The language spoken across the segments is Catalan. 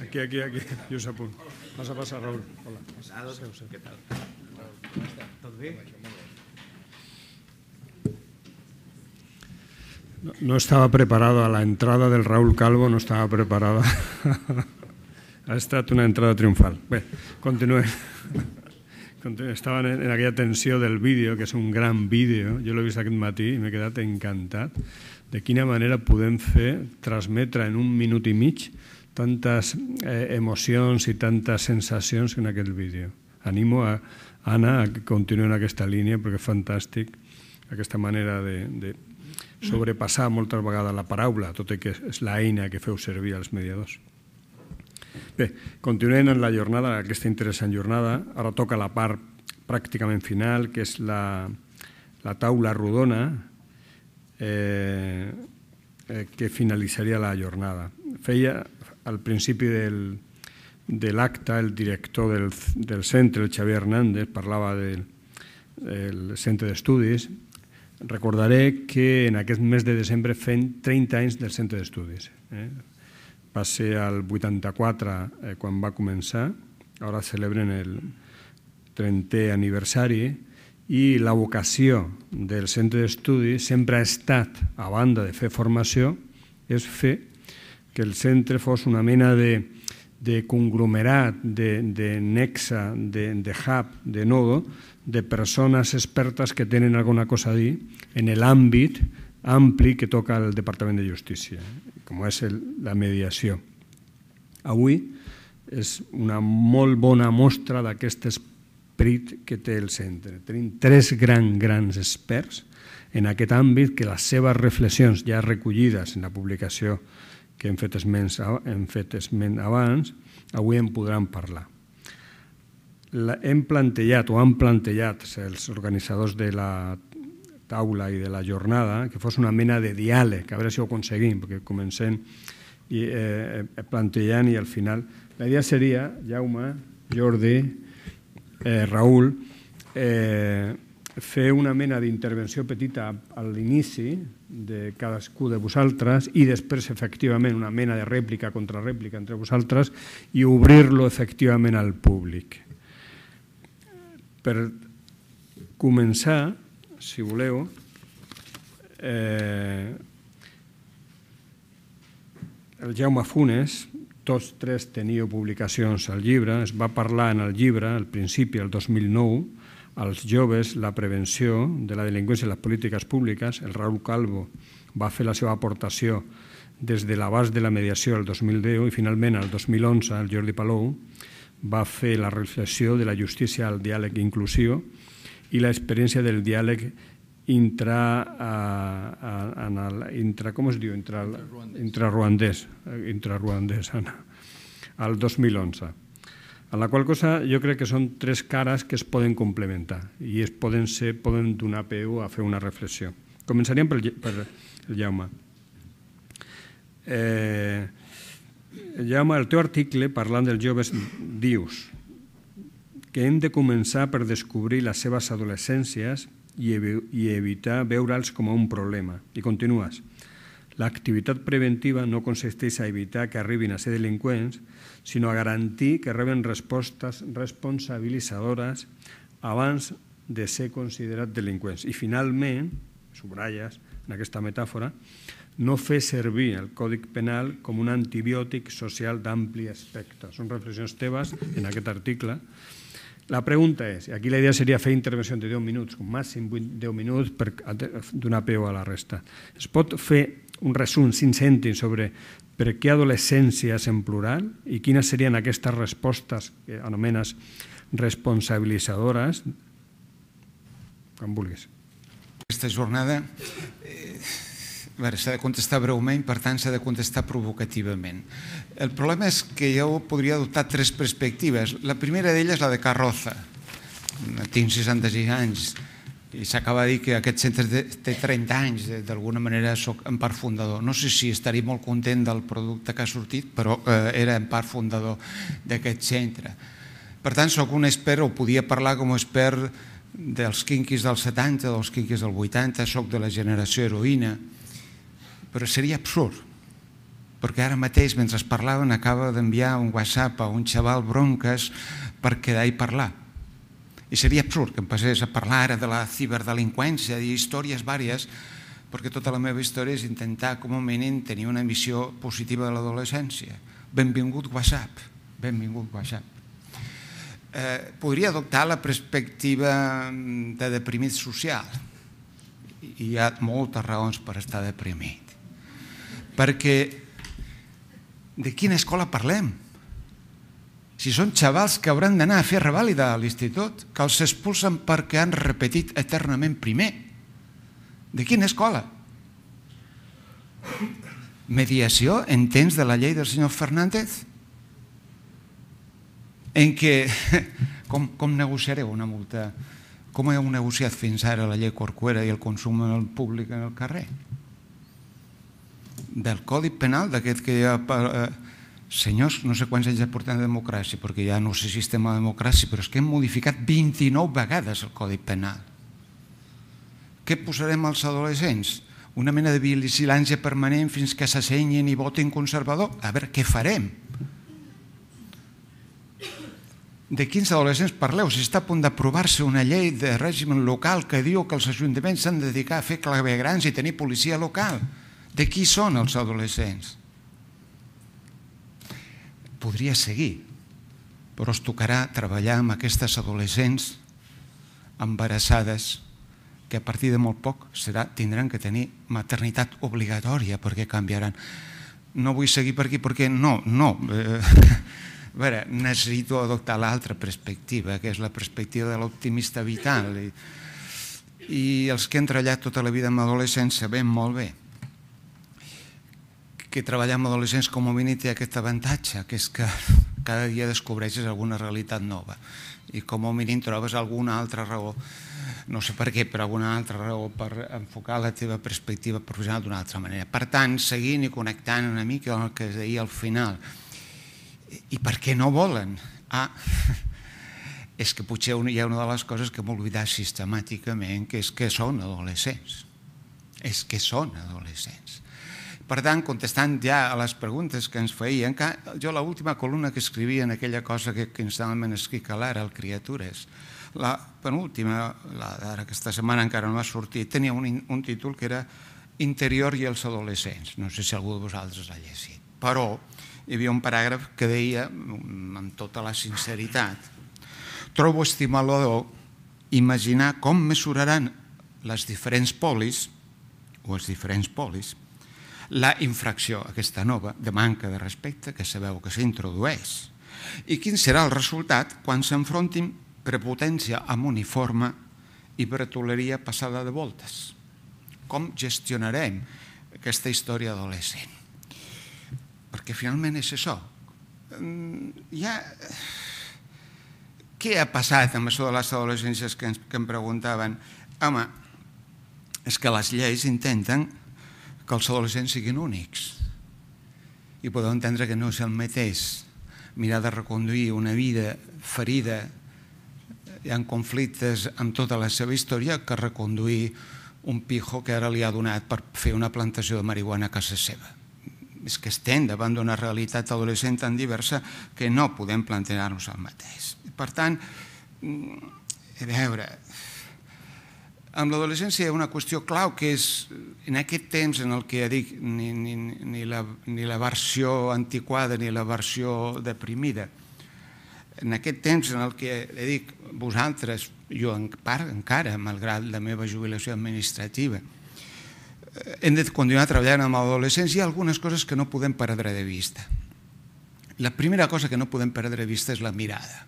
Aquí, aquí, aquí. Jo us apunt. Passa, passa, Raül. Hola. Hola. Seu, seu. Què tal? Tot bé? No, no estava preparado a la entrada del Raúl Calvo, no estava preparada. ha estat una entrada triomfal. Bé, continuem. Estaven en aquella tensió del vídeo, que és un gran vídeo. Jo l'he vist aquest matí i m'he quedat encantat de quina manera podem fer, transmetre en un minut i mig tantes eh, emocions i tantes sensacions en aquest vídeo. Animo a Anna a que continuï en aquesta línia perquè és fantàstic aquesta manera de, de sobrepassar moltes vegades la paraula, tot i que és l'eina que feu servir als mediadors. Bé, continuem en la jornada, aquesta interessant jornada. Ara toca la part pràcticament final, que és la, la taula rodona, Eh, eh, que finalitzaria la jornada. Feia al principi del, de l'acte el director del, del centre, el Xavier Hernández, parlava del, del centre d'estudis. Recordaré que en aquest mes de desembre fent 30 anys del centre d'estudis. Eh? Va ser el 84 eh, quan va començar, ara celebren el 30è aniversari, i la vocació del centre d'estudi sempre ha estat, a banda de fer formació, és fer que el centre fos una mena de, de conglomerat, de, de nexa, de, de hub, de nodo, de persones expertes que tenen alguna cosa a dir en l'àmbit ampli que toca el Departament de Justícia, com és el, la mediació. Avui és una molt bona mostra d'aquestes l'esperit que té el centre. Tenim tres gran, grans experts en aquest àmbit que les seves reflexions ja recollides en la publicació que hem fet, esment, hem fet esment abans, avui en podran parlar. Hem plantejat o han plantejat els organitzadors de la taula i de la jornada que fos una mena de diàleg, a veure si ho aconseguim, perquè comencem i, eh, eh plantejant i al final. La idea seria, Jaume, Jordi, eh, Raül, eh, fer una mena d'intervenció petita a l'inici de cadascú de vosaltres i després, efectivament, una mena de rèplica contra rèplica entre vosaltres i obrir-lo, efectivament, al públic. Per començar, si voleu, eh, el Jaume Funes tots tres teníeu publicacions al llibre, es va parlar en el llibre al principi, el 2009, als joves la prevenció de la delinqüència i les polítiques públiques. El Raül Calvo va fer la seva aportació des de l'abast de la mediació el 2010 i finalment el 2011 el Jordi Palou va fer la reflexió de la justícia al diàleg inclusiu inclusió i l'experiència del diàleg intra, uh, en el, intra com es diu? Intra, intra ruandès. Eh, intra ruandès, al 2011. En la qual cosa jo crec que són tres cares que es poden complementar i es poden, ser, poden donar peu a fer una reflexió. Començaríem per, per el Jaume. Eh, Jaume, el teu article, parlant dels joves, dius que hem de començar per descobrir les seves adolescències i, i evitar veure'ls com a un problema. I continues. L'activitat preventiva no consisteix a evitar que arribin a ser delinqüents, sinó a garantir que reben respostes responsabilitzadores abans de ser considerats delinqüents. I finalment, subratlles en aquesta metàfora, no fer servir el Còdic Penal com un antibiòtic social d'ampli espectre. Són reflexions teves en aquest article la pregunta és, i aquí la idea seria fer intervenció de 10 minuts, com màxim 10 minuts per donar peu a la resta. Es pot fer un resum, 5 cèntims, sobre per què adolescències en plural i quines serien aquestes respostes que anomenes responsabilitzadores? Quan vulguis. Aquesta jornada eh, s'ha de contestar breument, per tant s'ha de contestar provocativament. El problema és que jo podria adoptar tres perspectives. La primera d'elles és la de Carroza. Tinc 66 anys i s'acaba de dir que aquest centre té 30 anys, d'alguna manera sóc en part fundador. No sé si estaré molt content del producte que ha sortit, però eh, era en part fundador d'aquest centre. Per tant, sóc un expert, o podia parlar com a expert dels quinquis dels 70, dels quinquis del 80, sóc de la generació heroïna, però seria absurd, perquè ara mateix, mentre es parlaven, acaba d'enviar un WhatsApp a un xaval bronques per quedar i parlar. I seria absurd que em passés a parlar ara de la ciberdelinqüència i històries vàries, perquè tota la meva història és intentar, com a mínim, tenir una missió positiva de l'adolescència. Benvingut WhatsApp, benvingut WhatsApp. Eh, podria adoptar la perspectiva mm, de deprimit social. Hi ha moltes raons per estar deprimit perquè de quina escola parlem? Si són xavals que hauran d'anar a fer revàlida a l'institut, que els expulsen perquè han repetit eternament primer. De quina escola? Mediació en temps de la llei del senyor Fernández? En què... Com, com negociareu una multa? Com heu negociat fins ara la llei Corcuera i el consum en el públic en el carrer? del Codi Penal, d'aquest que ja... Eh, senyors, no sé quants anys portem de democràcia, perquè ja no sé sistema de democràcia, però és que hem modificat 29 vegades el Codi Penal. Què posarem als adolescents? Una mena de vigilància permanent fins que s'assenyin i votin conservador? A veure, què farem? De quins adolescents parleu? Si està a punt d'aprovar-se una llei de règim local que diu que els ajuntaments s'han de dedicar a fer clavegrans i tenir policia local. De qui són els adolescents? Podria seguir, però es tocarà treballar amb aquestes adolescents embarassades que a partir de molt poc serà, tindran que tenir maternitat obligatòria perquè canviaran. No vull seguir per aquí perquè no, no. Eh, a veure, necessito adoptar l'altra perspectiva, que és la perspectiva de l'optimista vital. I, I els que han treballat tota la vida amb adolescents sabem molt bé que treballar amb adolescents com a mínim té aquest avantatge, que és que cada dia descobreixes alguna realitat nova i com a mínim trobes alguna altra raó, no sé per què, però alguna altra raó per enfocar la teva perspectiva professional d'una altra manera. Per tant, seguint i connectant una mica amb el que es deia al final, i per què no volen? Ah, és que potser hi ha una de les coses que hem oblidat sistemàticament, que és que són adolescents. És que són adolescents per tant, contestant ja a les preguntes que ens feien, que jo l'última columna que escrivia en aquella cosa que, que escric a l'ara, el Criatures, la penúltima, la aquesta setmana encara no ha sortit, tenia un, un títol que era Interior i els adolescents. No sé si algú de vosaltres l'ha llegit. Però hi havia un paràgraf que deia, mm, amb tota la sinceritat, trobo estimulador imaginar com mesuraran les diferents polis o els diferents polis la infracció, aquesta nova de manca de respecte que sabeu que s'introdueix. I quin serà el resultat quan s'enfrontin prepotència amb uniforme i bretoleria passada de voltes? Com gestionarem aquesta història adolescent? Perquè finalment és això. Ja... Mm, què ha passat amb això de les adolescències que, ens, que em preguntaven? Home, és que les lleis intenten que els adolescents siguin únics i podeu entendre que no és el mateix mirar de reconduir una vida ferida i en conflictes amb tota la seva història que reconduir un pijo que ara li ha donat per fer una plantació de marihuana a casa seva. És que estem davant d'una realitat adolescent tan diversa que no podem plantejar-nos el mateix. Per tant, mm, a veure, amb l'adolescència hi ha una qüestió clau que és en aquest temps en el que ja dic ni, ni, ni, la, ni la versió antiquada ni la versió deprimida. En aquest temps en el que ja dic vosaltres, jo en part encara, malgrat la meva jubilació administrativa, eh, hem de continuar treballant amb l'adolescència. Hi ha algunes coses que no podem perdre de vista. La primera cosa que no podem perdre de vista és la mirada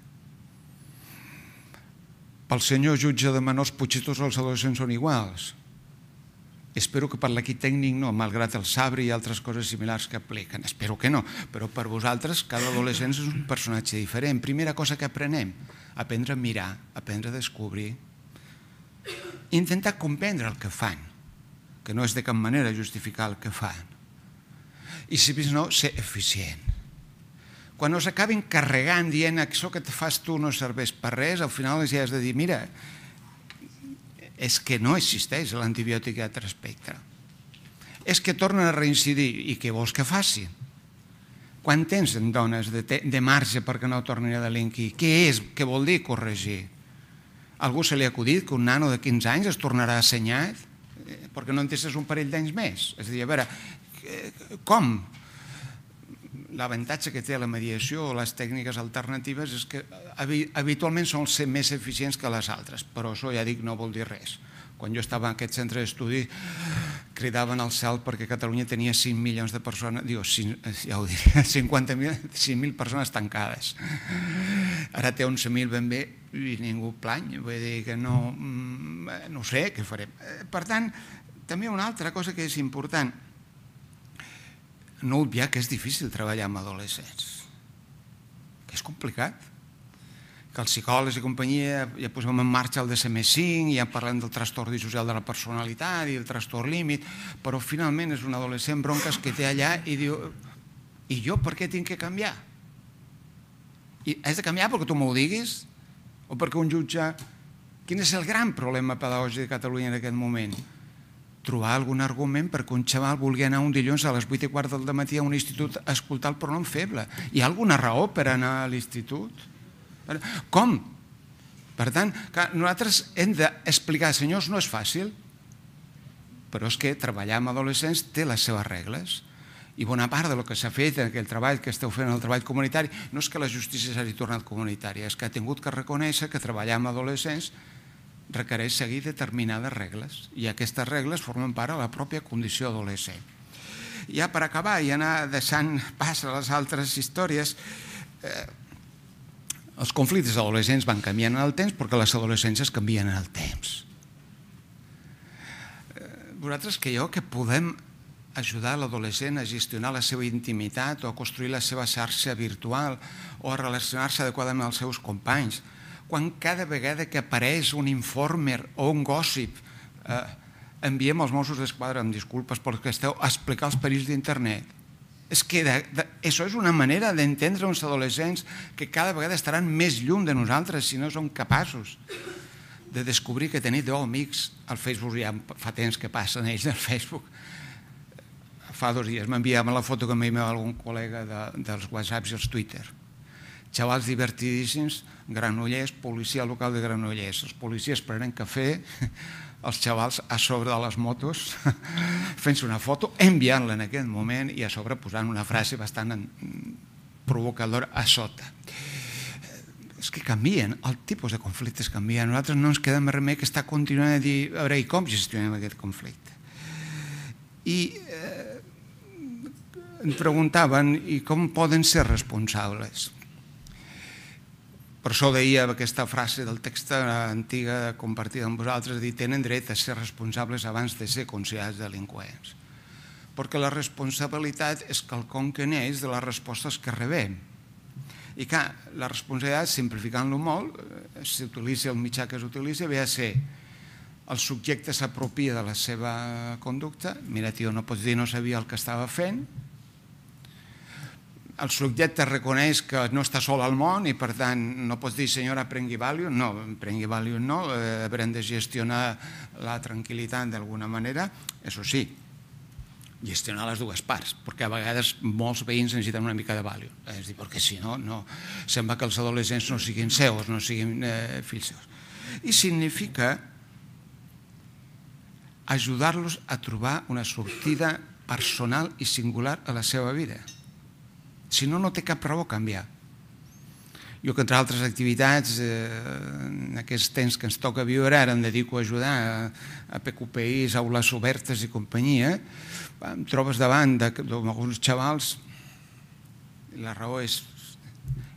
pel senyor jutge de menors potser tots els adolescents són iguals. Espero que per l'equip tècnic no, malgrat el sabre i altres coses similars que apliquen. Espero que no, però per vosaltres cada adolescent és un personatge diferent. Primera cosa que aprenem, aprendre a mirar, aprendre a descobrir, intentar comprendre el que fan, que no és de cap manera justificar el que fan. I si més no, ser eficient quan us acabin carregant dient això que fas tu no serveix per res, al final ja has de dir, mira, és que no existeix l'antibiòtic a altre espectre. És que tornen a reincidir, i què vols que faci? Quan tens en dones de, de marge perquè no tornin a delinquir? Què és? Què vol dir corregir? Algú se li ha acudit que un nano de 15 anys es tornarà assenyat eh, perquè no en tens un parell d'anys més? És a dir, a veure, eh, com l'avantatge que té la mediació o les tècniques alternatives és que habitualment són ser més eficients que les altres, però això ja dic no vol dir res. Quan jo estava en aquest centre d'estudi cridaven al cel perquè Catalunya tenia 5 milions de persones, diu, 5, eh, ja ho diré, 50.000 5.000 persones tancades. Ara té 11.000 ben bé i ningú plany, vull dir que no, mm, eh, no sé què farem. Eh, per tant, també una altra cosa que és important, no obviar que és difícil treballar amb adolescents, que és complicat que els psicòlegs i companyia ja posem en marxa el DSM-5, ja parlem del trastorn disocial de la personalitat i el trastorn límit, però finalment és un adolescent bronques que té allà i diu i jo per què tinc que canviar? I has de canviar perquè tu m'ho diguis? O perquè un jutge... Quin és el gran problema pedagògic de Catalunya en aquest moment? trobar algun argument perquè un xaval vulgui anar un dilluns a les 8 i quart del matí a un institut a escoltar el pronom feble. Hi ha alguna raó per anar a l'institut? Com? Per tant, clar, nosaltres hem d'explicar, senyors, no és fàcil, però és que treballar amb adolescents té les seves regles i bona part del que s'ha fet en aquell treball que esteu fent en el treball comunitari no és que la justícia s'hagi tornat comunitària, és que ha tingut que reconèixer que treballar amb adolescents requereix seguir determinades regles i aquestes regles formen part de la pròpia condició adolescent. Ja per acabar i anar deixant pas a les altres històries, eh, els conflictes adolescents van canviant en el temps perquè les adolescències canvien en el temps. Eh, vosaltres que jo que podem ajudar l'adolescent a gestionar la seva intimitat o a construir la seva xarxa virtual o a relacionar-se adequadament amb els seus companys, quan cada vegada que apareix un informer o un gossip eh, enviem els Mossos d'Esquadra amb disculpes pel que esteu a explicar els perills d'internet. És que això és una manera d'entendre uns adolescents que cada vegada estaran més llum de nosaltres si no són capaços de descobrir que tenir deu amics al Facebook ja fa temps que passen ells del Facebook fa dos dies m'enviaven la foto que m'enviava algun col·lega dels whatsapps i els twitter xavals divertidíssims Granollers, policia local de Granollers. Els policies prenen cafè, els xavals a sobre de les motos fent-se una foto, enviant-la en aquest moment i a sobre posant una frase bastant mm, provocadora a sota. És que canvien, el tipus de conflictes canvien. Nosaltres no ens quedem remei que està continuant a dir a veure, com gestionem aquest conflicte? I eh, em preguntaven i com poden ser responsables? Per això deia aquesta frase del text antiga compartida amb vosaltres, dir, tenen dret a ser responsables abans de ser considerats delinqüents. Perquè la responsabilitat és quelcom que neix de les respostes que rebem. I clar, la responsabilitat, simplificant-lo molt, eh, s'utilitza el mitjà que s'utilitza, ve a ser el subjecte s'apropia de la seva conducta, mira, tio, no pots dir no sabia el que estava fent, el subjecte reconeix que no està sol al món i per tant no pots dir senyora prengui Valium, no, prengui Valium no, eh, haurem de gestionar la tranquil·litat d'alguna manera, això sí, gestionar les dues parts, perquè a vegades molts veïns necessiten una mica de Valium, és dir, perquè si no, no sembla que els adolescents no siguin seus, no siguin eh, fills seus. I significa ajudar-los a trobar una sortida personal i singular a la seva vida. Si no, no té cap raó canviar. Jo, que entre altres activitats, eh, en aquests temps que ens toca viure, ara em dedico a ajudar a, a PQPIs, aules obertes i companyia, em trobes davant d'alguns xavals i la raó és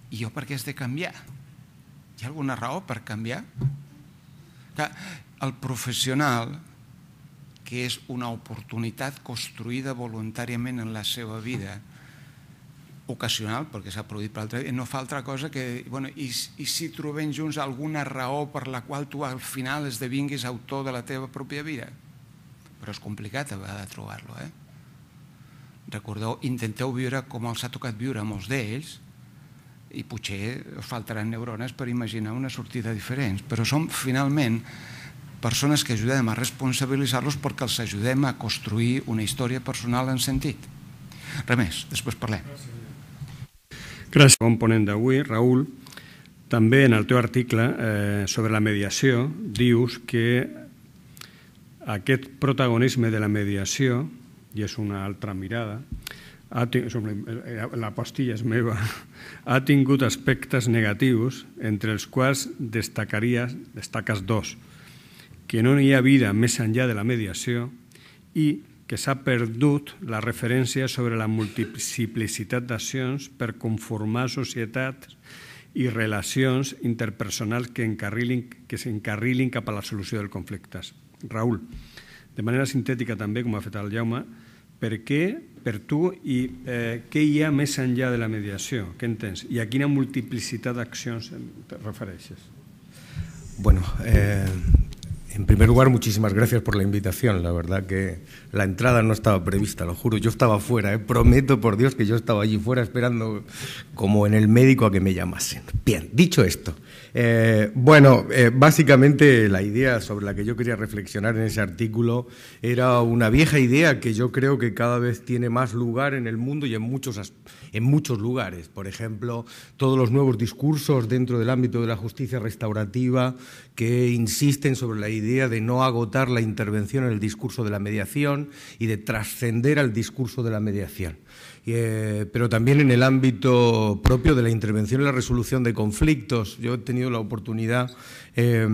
i jo per què has de canviar? Hi ha alguna raó per canviar? el professional, que és una oportunitat construïda voluntàriament en la seva vida, ocasional, perquè s'ha produït per altre dia, no fa altra cosa que... Bueno, i, I si trobem junts alguna raó per la qual tu al final esdevinguis autor de la teva pròpia vida? Però és complicat a vegades trobar-lo, eh? Recordeu, intenteu viure com els ha tocat viure a molts d'ells i potser us faltaran neurones per imaginar una sortida diferent, però som finalment persones que ajudem a responsabilitzar-los perquè els ajudem a construir una història personal en sentit. Res més, després parlem. Gràcies. Gràcies. Component d'avui, Raül, també en el teu article eh, sobre la mediació dius que aquest protagonisme de la mediació, i és una altra mirada, ha, eh, la pastilla és meva, ha tingut aspectes negatius, entre els quals destacaries, destaques dos, que no hi ha vida més enllà de la mediació i que s'ha perdut la referència sobre la multiplicitat d'accions per conformar societats i relacions interpersonals que encarrilin, que s'encarrilin cap a la solució dels conflictes. Raül, de manera sintètica també, com ha fet el Jaume, per què, per tu, i eh, què hi ha més enllà de la mediació? Què entens? I a quina multiplicitat d'accions et refereixes? Bueno, eh, En primer lugar, muchísimas gracias por la invitación. La verdad que la entrada no estaba prevista, lo juro. Yo estaba fuera, ¿eh? prometo por Dios que yo estaba allí fuera esperando como en el médico a que me llamasen. Bien, dicho esto, eh, bueno, eh, básicamente la idea sobre la que yo quería reflexionar en ese artículo era una vieja idea que yo creo que cada vez tiene más lugar en el mundo y en muchos, en muchos lugares. Por ejemplo, todos los nuevos discursos dentro del ámbito de la justicia restaurativa que insisten sobre la idea de no agotar la intervención en el discurso de la mediación y de trascender al discurso de la mediación. Eh, pero también en el ámbito propio de la intervención en la resolución de conflictos. Yo he tenido la oportunidad... Eh,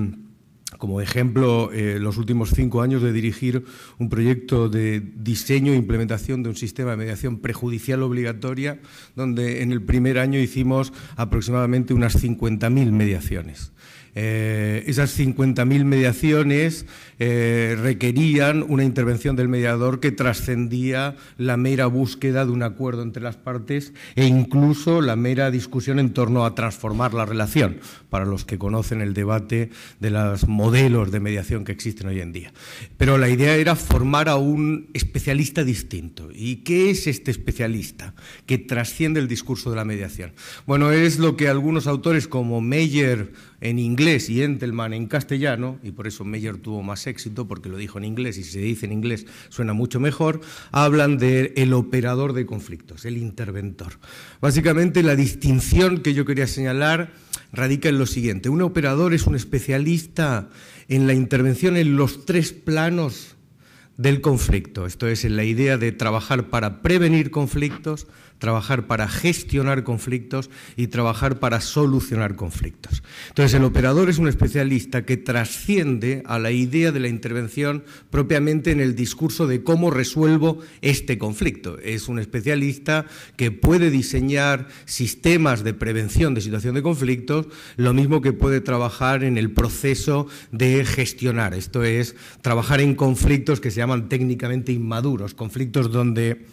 como ejemplo, eh, los últimos cinco años de dirigir un proyecto de diseño e implementación de un sistema de mediación prejudicial obligatoria, donde en el primer año hicimos aproximadamente unas 50.000 mediaciones. Eh, esas 50.000 mediaciones eh, requerían una intervención del mediador que trascendía la mera búsqueda de un acuerdo entre las partes e incluso la mera discusión en torno a transformar la relación, para los que conocen el debate de los modelos de mediación que existen hoy en día. Pero la idea era formar a un especialista distinto. ¿Y qué es este especialista que trasciende el discurso de la mediación? Bueno, es lo que algunos autores como Meyer en inglés y Entelman en castellano, y por eso Meyer tuvo más éxito porque lo dijo en inglés y si se dice en inglés suena mucho mejor, hablan de el operador de conflictos, el interventor. Básicamente la distinción que yo quería señalar radica en lo siguiente. Un operador es un especialista en la intervención en los tres planos del conflicto. Esto es, en la idea de trabajar para prevenir conflictos, trabajar para gestionar conflictos y trabajar para solucionar conflictos. Entonces, el operador es un especialista que trasciende a la idea de la intervención propiamente en el discurso de cómo resuelvo este conflicto. Es un especialista que puede diseñar sistemas de prevención de situación de conflictos, lo mismo que puede trabajar en el proceso de gestionar. Esto es trabajar en conflictos que se llaman técnicamente inmaduros, conflictos donde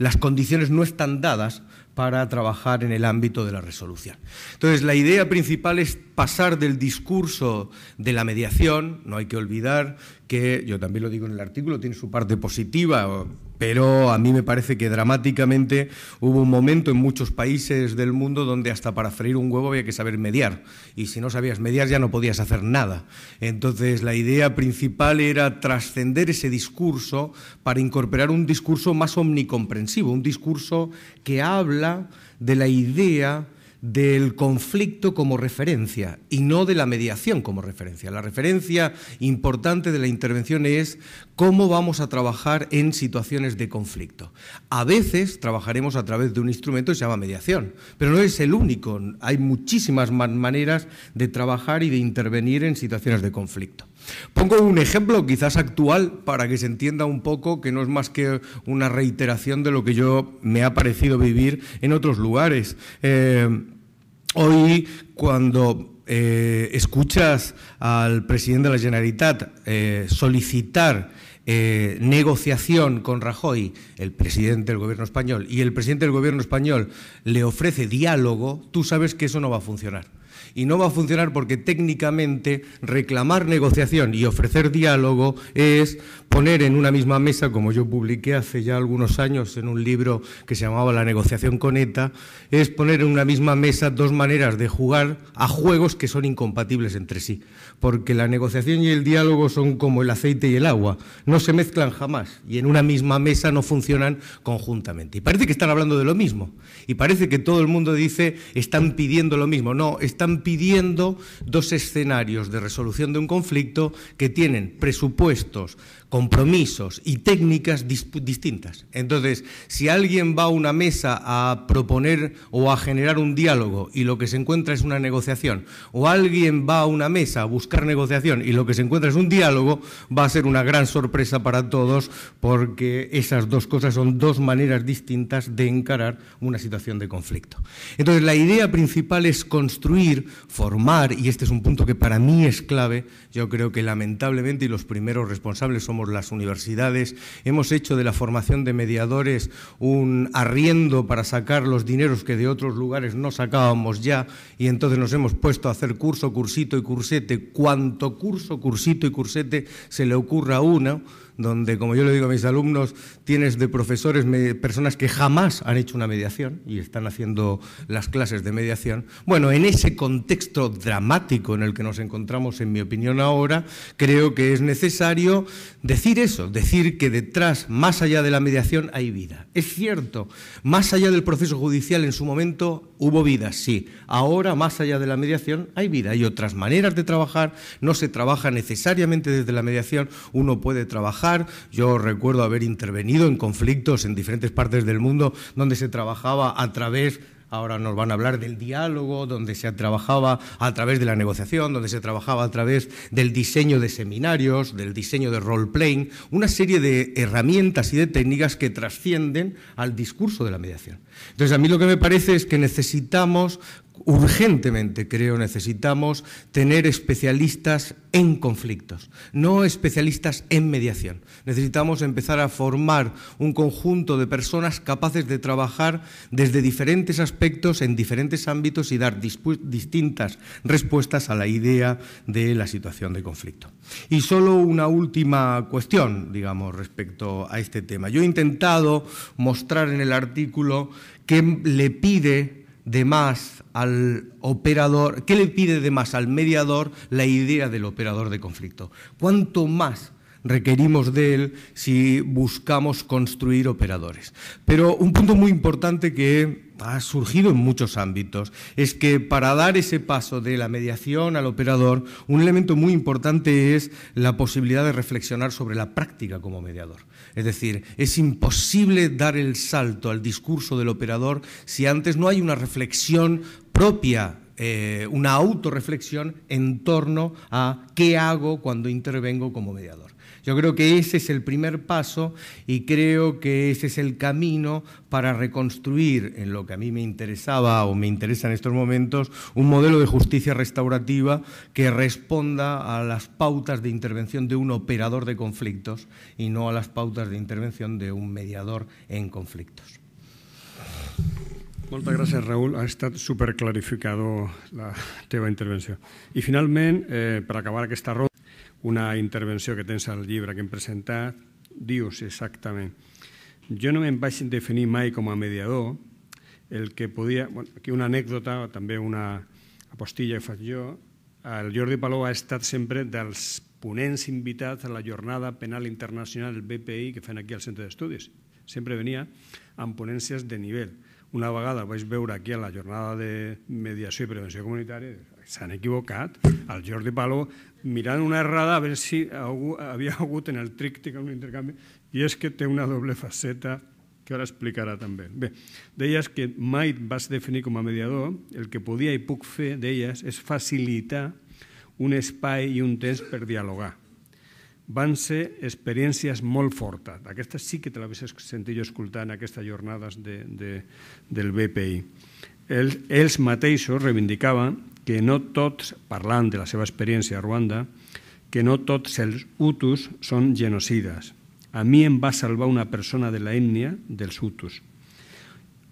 las condiciones no están dadas para trabajar en el ámbito de la resolución. Entonces, la idea principal es pasar del discurso de la mediación, no hay que olvidar que, yo también lo digo en el artículo, tiene su parte positiva, pero a mí me parece que dramáticamente hubo un momento en muchos países del mundo donde hasta para freír un huevo había que saber mediar. Y si no sabías mediar ya no podías hacer nada. Entonces la idea principal era trascender ese discurso para incorporar un discurso más omnicomprensivo, un discurso que habla de la idea del conflicto como referencia y no de la mediación como referencia. La referencia importante de la intervención es cómo vamos a trabajar en situaciones de conflicto. A veces trabajaremos a través de un instrumento que se llama mediación, pero no es el único. Hay muchísimas maneras de trabajar y de intervenir en situaciones de conflicto. Pongo un ejemplo quizás actual para que se entienda un poco que no es más que una reiteración de lo que yo me ha parecido vivir en otros lugares. Eh, hoy cuando eh, escuchas al presidente de la Generalitat eh, solicitar negociación con Rajoy, el presidente del gobierno español, y el presidente del gobierno español le ofrece diálogo, tú sabes que eso no va a funcionar y no va a funcionar porque técnicamente reclamar negociación y ofrecer diálogo es poner en una misma mesa, como yo publiqué hace ya algunos años en un libro que se llamaba La negociación con ETA, es poner en una misma mesa dos maneras de jugar a juegos que son incompatibles entre sí porque la negociación y el diálogo son como el aceite y el agua, no se mezclan jamás y en una misma mesa no funcionan conjuntamente. Y parece que están hablando de lo mismo y parece que todo el mundo dice están pidiendo lo mismo. No, están pidiendo dos escenarios de resolución de un conflicto que tienen presupuestos compromisos y técnicas distintas. Entonces, si alguien va a una mesa a proponer o a generar un diálogo y lo que se encuentra es una negociación, o alguien va a una mesa a buscar negociación y lo que se encuentra es un diálogo, va a ser una gran sorpresa para todos porque esas dos cosas son dos maneras distintas de encarar una situación de conflicto. Entonces, la idea principal es construir, formar, y este es un punto que para mí es clave, yo creo que lamentablemente y los primeros responsables somos las universidades, hemos hecho de la formación de mediadores un arriendo para sacar los dineros que de otros lugares no sacábamos ya y entonces nos hemos puesto a hacer curso, cursito y cursete, cuanto curso, cursito y cursete se le ocurra a uno donde, como yo le digo a mis alumnos, tienes de profesores personas que jamás han hecho una mediación y están haciendo las clases de mediación. Bueno, en ese contexto dramático en el que nos encontramos, en mi opinión, ahora, creo que es necesario decir eso, decir que detrás, más allá de la mediación, hay vida. Es cierto, más allá del proceso judicial en su momento hubo vida, sí. Ahora, más allá de la mediación, hay vida. Hay otras maneras de trabajar, no se trabaja necesariamente desde la mediación, uno puede trabajar yo recuerdo haber intervenido en conflictos en diferentes partes del mundo donde se trabajaba a través ahora nos van a hablar del diálogo, donde se trabajaba a través de la negociación, donde se trabajaba a través del diseño de seminarios, del diseño de role-playing, una serie de herramientas y de técnicas que trascienden al discurso de la mediación. Entonces, a mí lo que me parece es que necesitamos urgentemente, creo, necesitamos tener especialistas en conflictos, no especialistas en mediación. Necesitamos empezar a formar un conjunto de personas capaces de trabajar desde diferentes aspectos en diferentes ámbitos y dar distintas respuestas a la idea de la situación de conflicto. Y solo una última cuestión, digamos, respecto a este tema. Yo he intentado mostrar en el artículo que le pide de más al operador, qué le pide de más al mediador la idea del operador de conflicto. ¿Cuánto más requerimos de él si buscamos construir operadores. Pero un punto muy importante que ha surgido en muchos ámbitos es que para dar ese paso de la mediación al operador, un elemento muy importante es la posibilidad de reflexionar sobre la práctica como mediador. Es decir, es imposible dar el salto al discurso del operador si antes no hay una reflexión propia, eh, una autorreflexión en torno a qué hago cuando intervengo como mediador. Yo creo que ese es el primer paso y creo que ese es el camino para reconstruir en lo que a mí me interesaba o me interesa en estos momentos un modelo de justicia restaurativa que responda a las pautas de intervención de un operador de conflictos y no a las pautas de intervención de un mediador en conflictos. Muchas gracias Raúl Ha súper clarificado la teva intervenció. I finalment, eh, para acabar aquesta ronda, una intervenció que tens al llibre que hem presentat, dius exactament jo no me'n vaig definir mai com a mediador, el que podia... Bueno, aquí una anècdota, també una apostilla que faig jo, el Jordi Palou ha estat sempre dels ponents invitats a la jornada penal internacional del BPI que fan aquí al centre d'estudis. Sempre venia amb ponències de nivell. Una vegada el vaig veure aquí a la jornada de mediació i prevenció comunitària s'han equivocat. El Jordi Palau mirant una errada a veure si algú, havia hagut en el tríctic un intercanvi, i és que té una doble faceta que ara explicarà també. Bé, deies que mai vas definir com a mediador, el que podia i puc fer, deies, és facilitar un espai i un temps per dialogar. Van ser experiències molt fortes. Aquesta sí que te l'havies sentit jo en aquestes jornades de, de, del BPI. Els, ells mateixos reivindicaven que no tots, parlant de la seva experiència a Ruanda, que no tots els hutus són genocides. A mi em va salvar una persona de la ètnia dels hutus.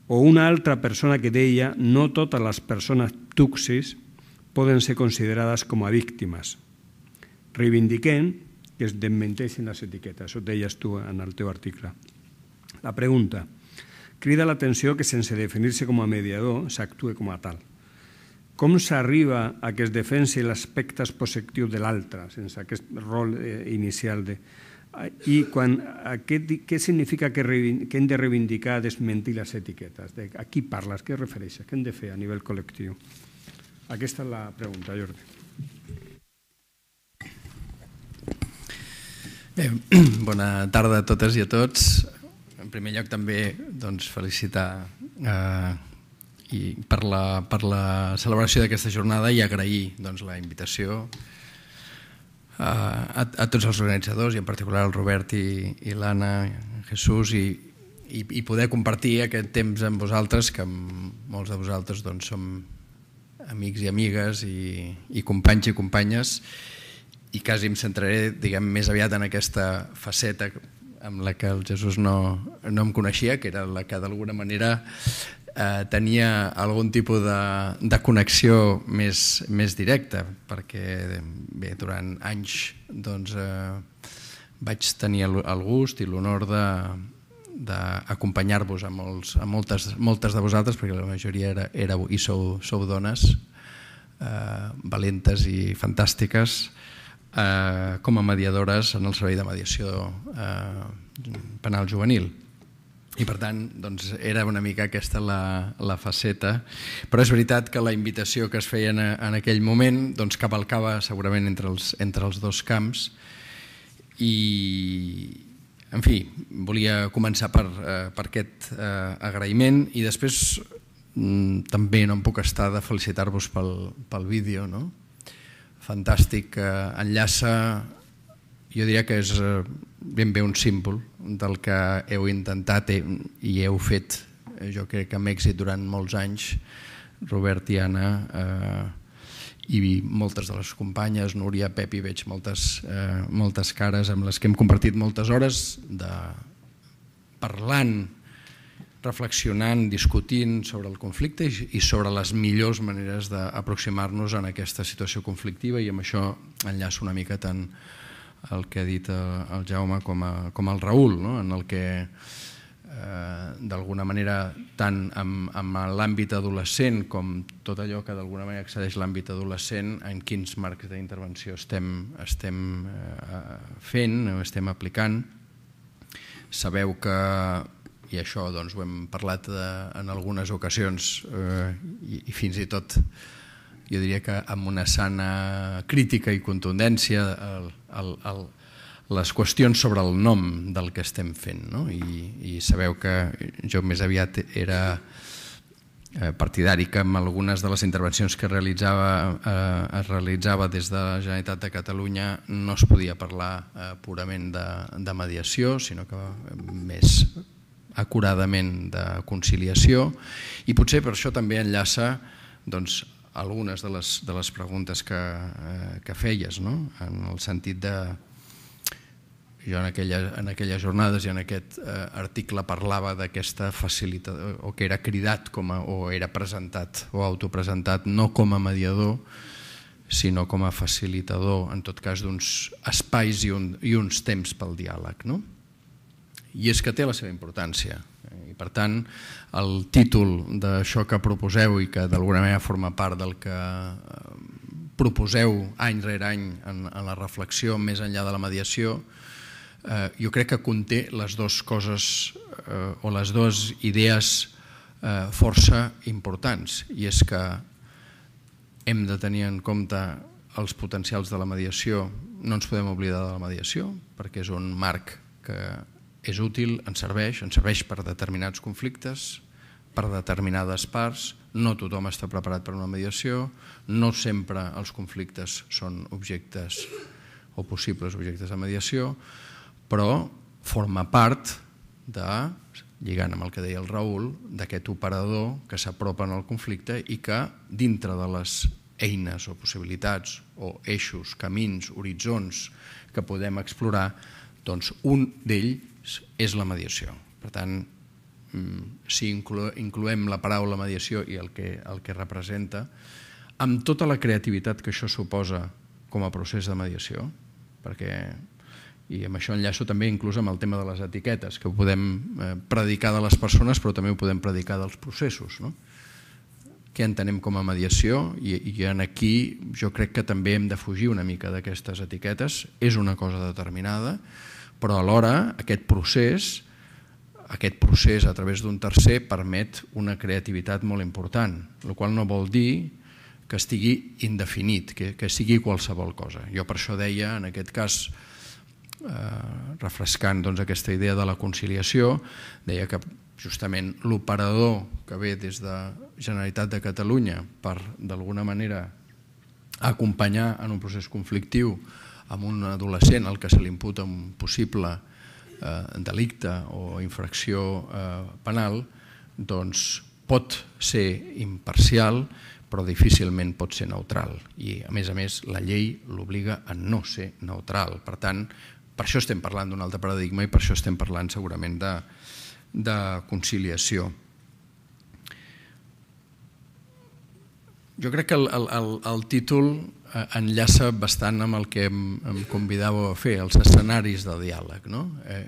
O una altra persona que deia no totes les persones tuxis poden ser considerades com a víctimes. Reivindiquem que es desmenteixin les etiquetes. Això deies tu en el teu article. La pregunta. Crida l'atenció que sense definir-se com a mediador s'actue com a tal com s'arriba a que es defensi l'aspecte expositiu de l'altre, sense aquest rol eh, inicial de... I quan, aquest, què significa que, que hem de reivindicar, desmentir les etiquetes? De, a qui parles? Què refereixes? Què hem de fer a nivell col·lectiu? Aquesta és la pregunta, Jordi. Bé, bona tarda a totes i a tots. En primer lloc també doncs, felicitar eh, i per, la, per la celebració d'aquesta jornada i agrair doncs, la invitació eh, a, a tots els organitzadors i en particular al Robert i, i l'Anna Jesús i, i, i poder compartir aquest temps amb vosaltres que amb molts de vosaltres doncs, som amics i amigues i, i companys i companyes i quasi em centraré diguem, més aviat en aquesta faceta amb la que el Jesús no, no em coneixia, que era la que d'alguna manera eh, tenia algun tipus de, de connexió més, més directa, perquè bé, durant anys doncs, eh, vaig tenir el gust i l'honor de d'acompanyar-vos a, molts, a moltes, moltes de vosaltres, perquè la majoria era, era i sou, sou dones eh, valentes i fantàstiques eh, com a mediadores en el servei de mediació eh, penal juvenil. I per tant, doncs, era una mica aquesta la, la faceta. Però és veritat que la invitació que es feia en, en aquell moment doncs, cavalcava segurament entre els, entre els dos camps i, en fi, volia començar per, eh, per aquest eh, agraïment i després mm, també no em puc estar de felicitar-vos pel, pel vídeo, no? Fantàstic, eh, enllaça jo diria que és eh, ben bé un símbol del que heu intentat i heu fet, eh, jo crec que amb èxit durant molts anys, Robert i Anna, eh, i moltes de les companyes, Núria, Pep, i veig moltes, eh, moltes cares amb les que hem compartit moltes hores de parlant, reflexionant, discutint sobre el conflicte i sobre les millors maneres d'aproximar-nos en aquesta situació conflictiva i amb això enllaço una mica tant el que ha dit el Jaume com, a, com el Raül, no? en el que eh, d'alguna manera tant amb, amb l'àmbit adolescent com tot allò que d'alguna manera accedeix l'àmbit adolescent, en quins marcs d'intervenció estem, estem eh, fent o estem aplicant. Sabeu que i això doncs, ho hem parlat de, eh, en algunes ocasions eh, i, i fins i tot jo diria que amb una sana crítica i contundència el, el, el, les qüestions sobre el nom del que estem fent. No? I, I sabeu que jo més aviat era eh, partidari que amb algunes de les intervencions que realitzava, eh, es realitzava des de la Generalitat de Catalunya no es podia parlar eh, purament de, de mediació, sinó que més acuradament de conciliació i potser per això també enllaça doncs, algunes de les, de les preguntes que, eh, que feies, no? en el sentit de... Jo en, aquella, en aquelles jornades i en aquest eh, article parlava d'aquesta facilitat, o que era cridat com a, o era presentat o autopresentat no com a mediador, sinó com a facilitador, en tot cas, d'uns espais i, un, i uns temps pel diàleg. No? I és que té la seva importància, i per tant, el títol d'això que proposeu i que d'alguna manera forma part del que eh, proposeu any rere any en, en la reflexió més enllà de la mediació, eh, jo crec que conté les dues coses eh, o les dues idees eh, força importants i és que hem de tenir en compte els potencials de la mediació, no ens podem oblidar de la mediació perquè és un marc que és útil, ens serveix, ens serveix per determinats conflictes, per determinades parts, no tothom està preparat per una mediació, no sempre els conflictes són objectes o possibles objectes de mediació, però forma part de, lligant amb el que deia el Raül, d'aquest operador que s'apropa en el conflicte i que dintre de les eines o possibilitats o eixos, camins, horitzons que podem explorar, doncs un d'ell és la mediació. Per tant, mm, si incloem la paraula mediació i el que, el que representa, amb tota la creativitat que això suposa com a procés de mediació, perquè i amb això enllaço també inclús amb el tema de les etiquetes, que ho podem eh, predicar de les persones però també ho podem predicar dels processos. No? Què entenem com a mediació? I, I en aquí jo crec que també hem de fugir una mica d'aquestes etiquetes. És una cosa determinada, però alhora aquest procés aquest procés a través d'un tercer permet una creativitat molt important, el qual no vol dir que estigui indefinit, que, que sigui qualsevol cosa. Jo per això deia, en aquest cas, eh, refrescant doncs, aquesta idea de la conciliació, deia que justament l'operador que ve des de Generalitat de Catalunya per, d'alguna manera, acompanyar en un procés conflictiu amb un adolescent al que se li imputa un possible eh, delicte o infracció eh, penal, doncs pot ser imparcial però difícilment pot ser neutral i a més a més la llei l'obliga a no ser neutral. Per tant, per això estem parlant d'un altre paradigma i per això estem parlant segurament de, de conciliació. Jo crec que el, el, el, el títol eh, enllaça bastant amb el que em, em convidàveu a fer, els escenaris del diàleg. No? Eh,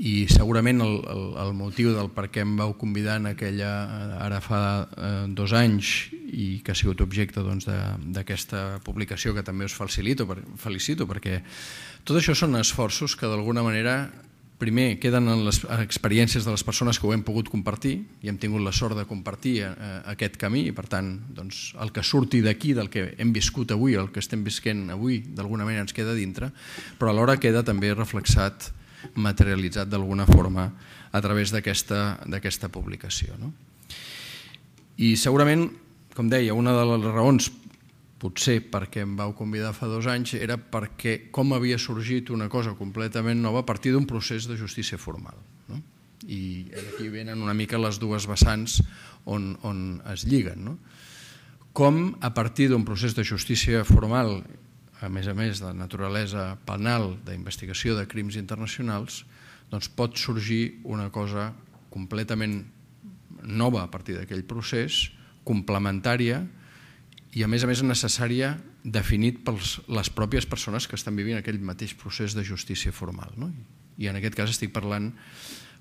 I segurament el, el, el motiu del per què em vau convidar en aquella, eh, ara fa eh, dos anys, i que ha sigut objecte doncs, d'aquesta doncs, publicació que també us felicito, per, felicito perquè tot això són esforços que d'alguna manera primer queden en les experiències de les persones que ho hem pogut compartir i hem tingut la sort de compartir eh, eh, aquest camí i per tant doncs, el que surti d'aquí, del que hem viscut avui, el que estem visquent avui, d'alguna manera ens queda dintre, però alhora queda també reflexat, materialitzat d'alguna forma a través d'aquesta publicació. No? I segurament, com deia, una de les raons potser perquè em vau convidar fa dos anys, era perquè com havia sorgit una cosa completament nova a partir d'un procés de justícia formal. No? I aquí venen una mica les dues vessants on, on es lliguen. No? Com a partir d'un procés de justícia formal, a més a més de naturalesa penal, d'investigació de crims internacionals, doncs pot sorgir una cosa completament nova a partir d'aquell procés, complementària, i a més a més necessària definit per les pròpies persones que estan vivint aquell mateix procés de justícia formal. No? I en aquest cas estic parlant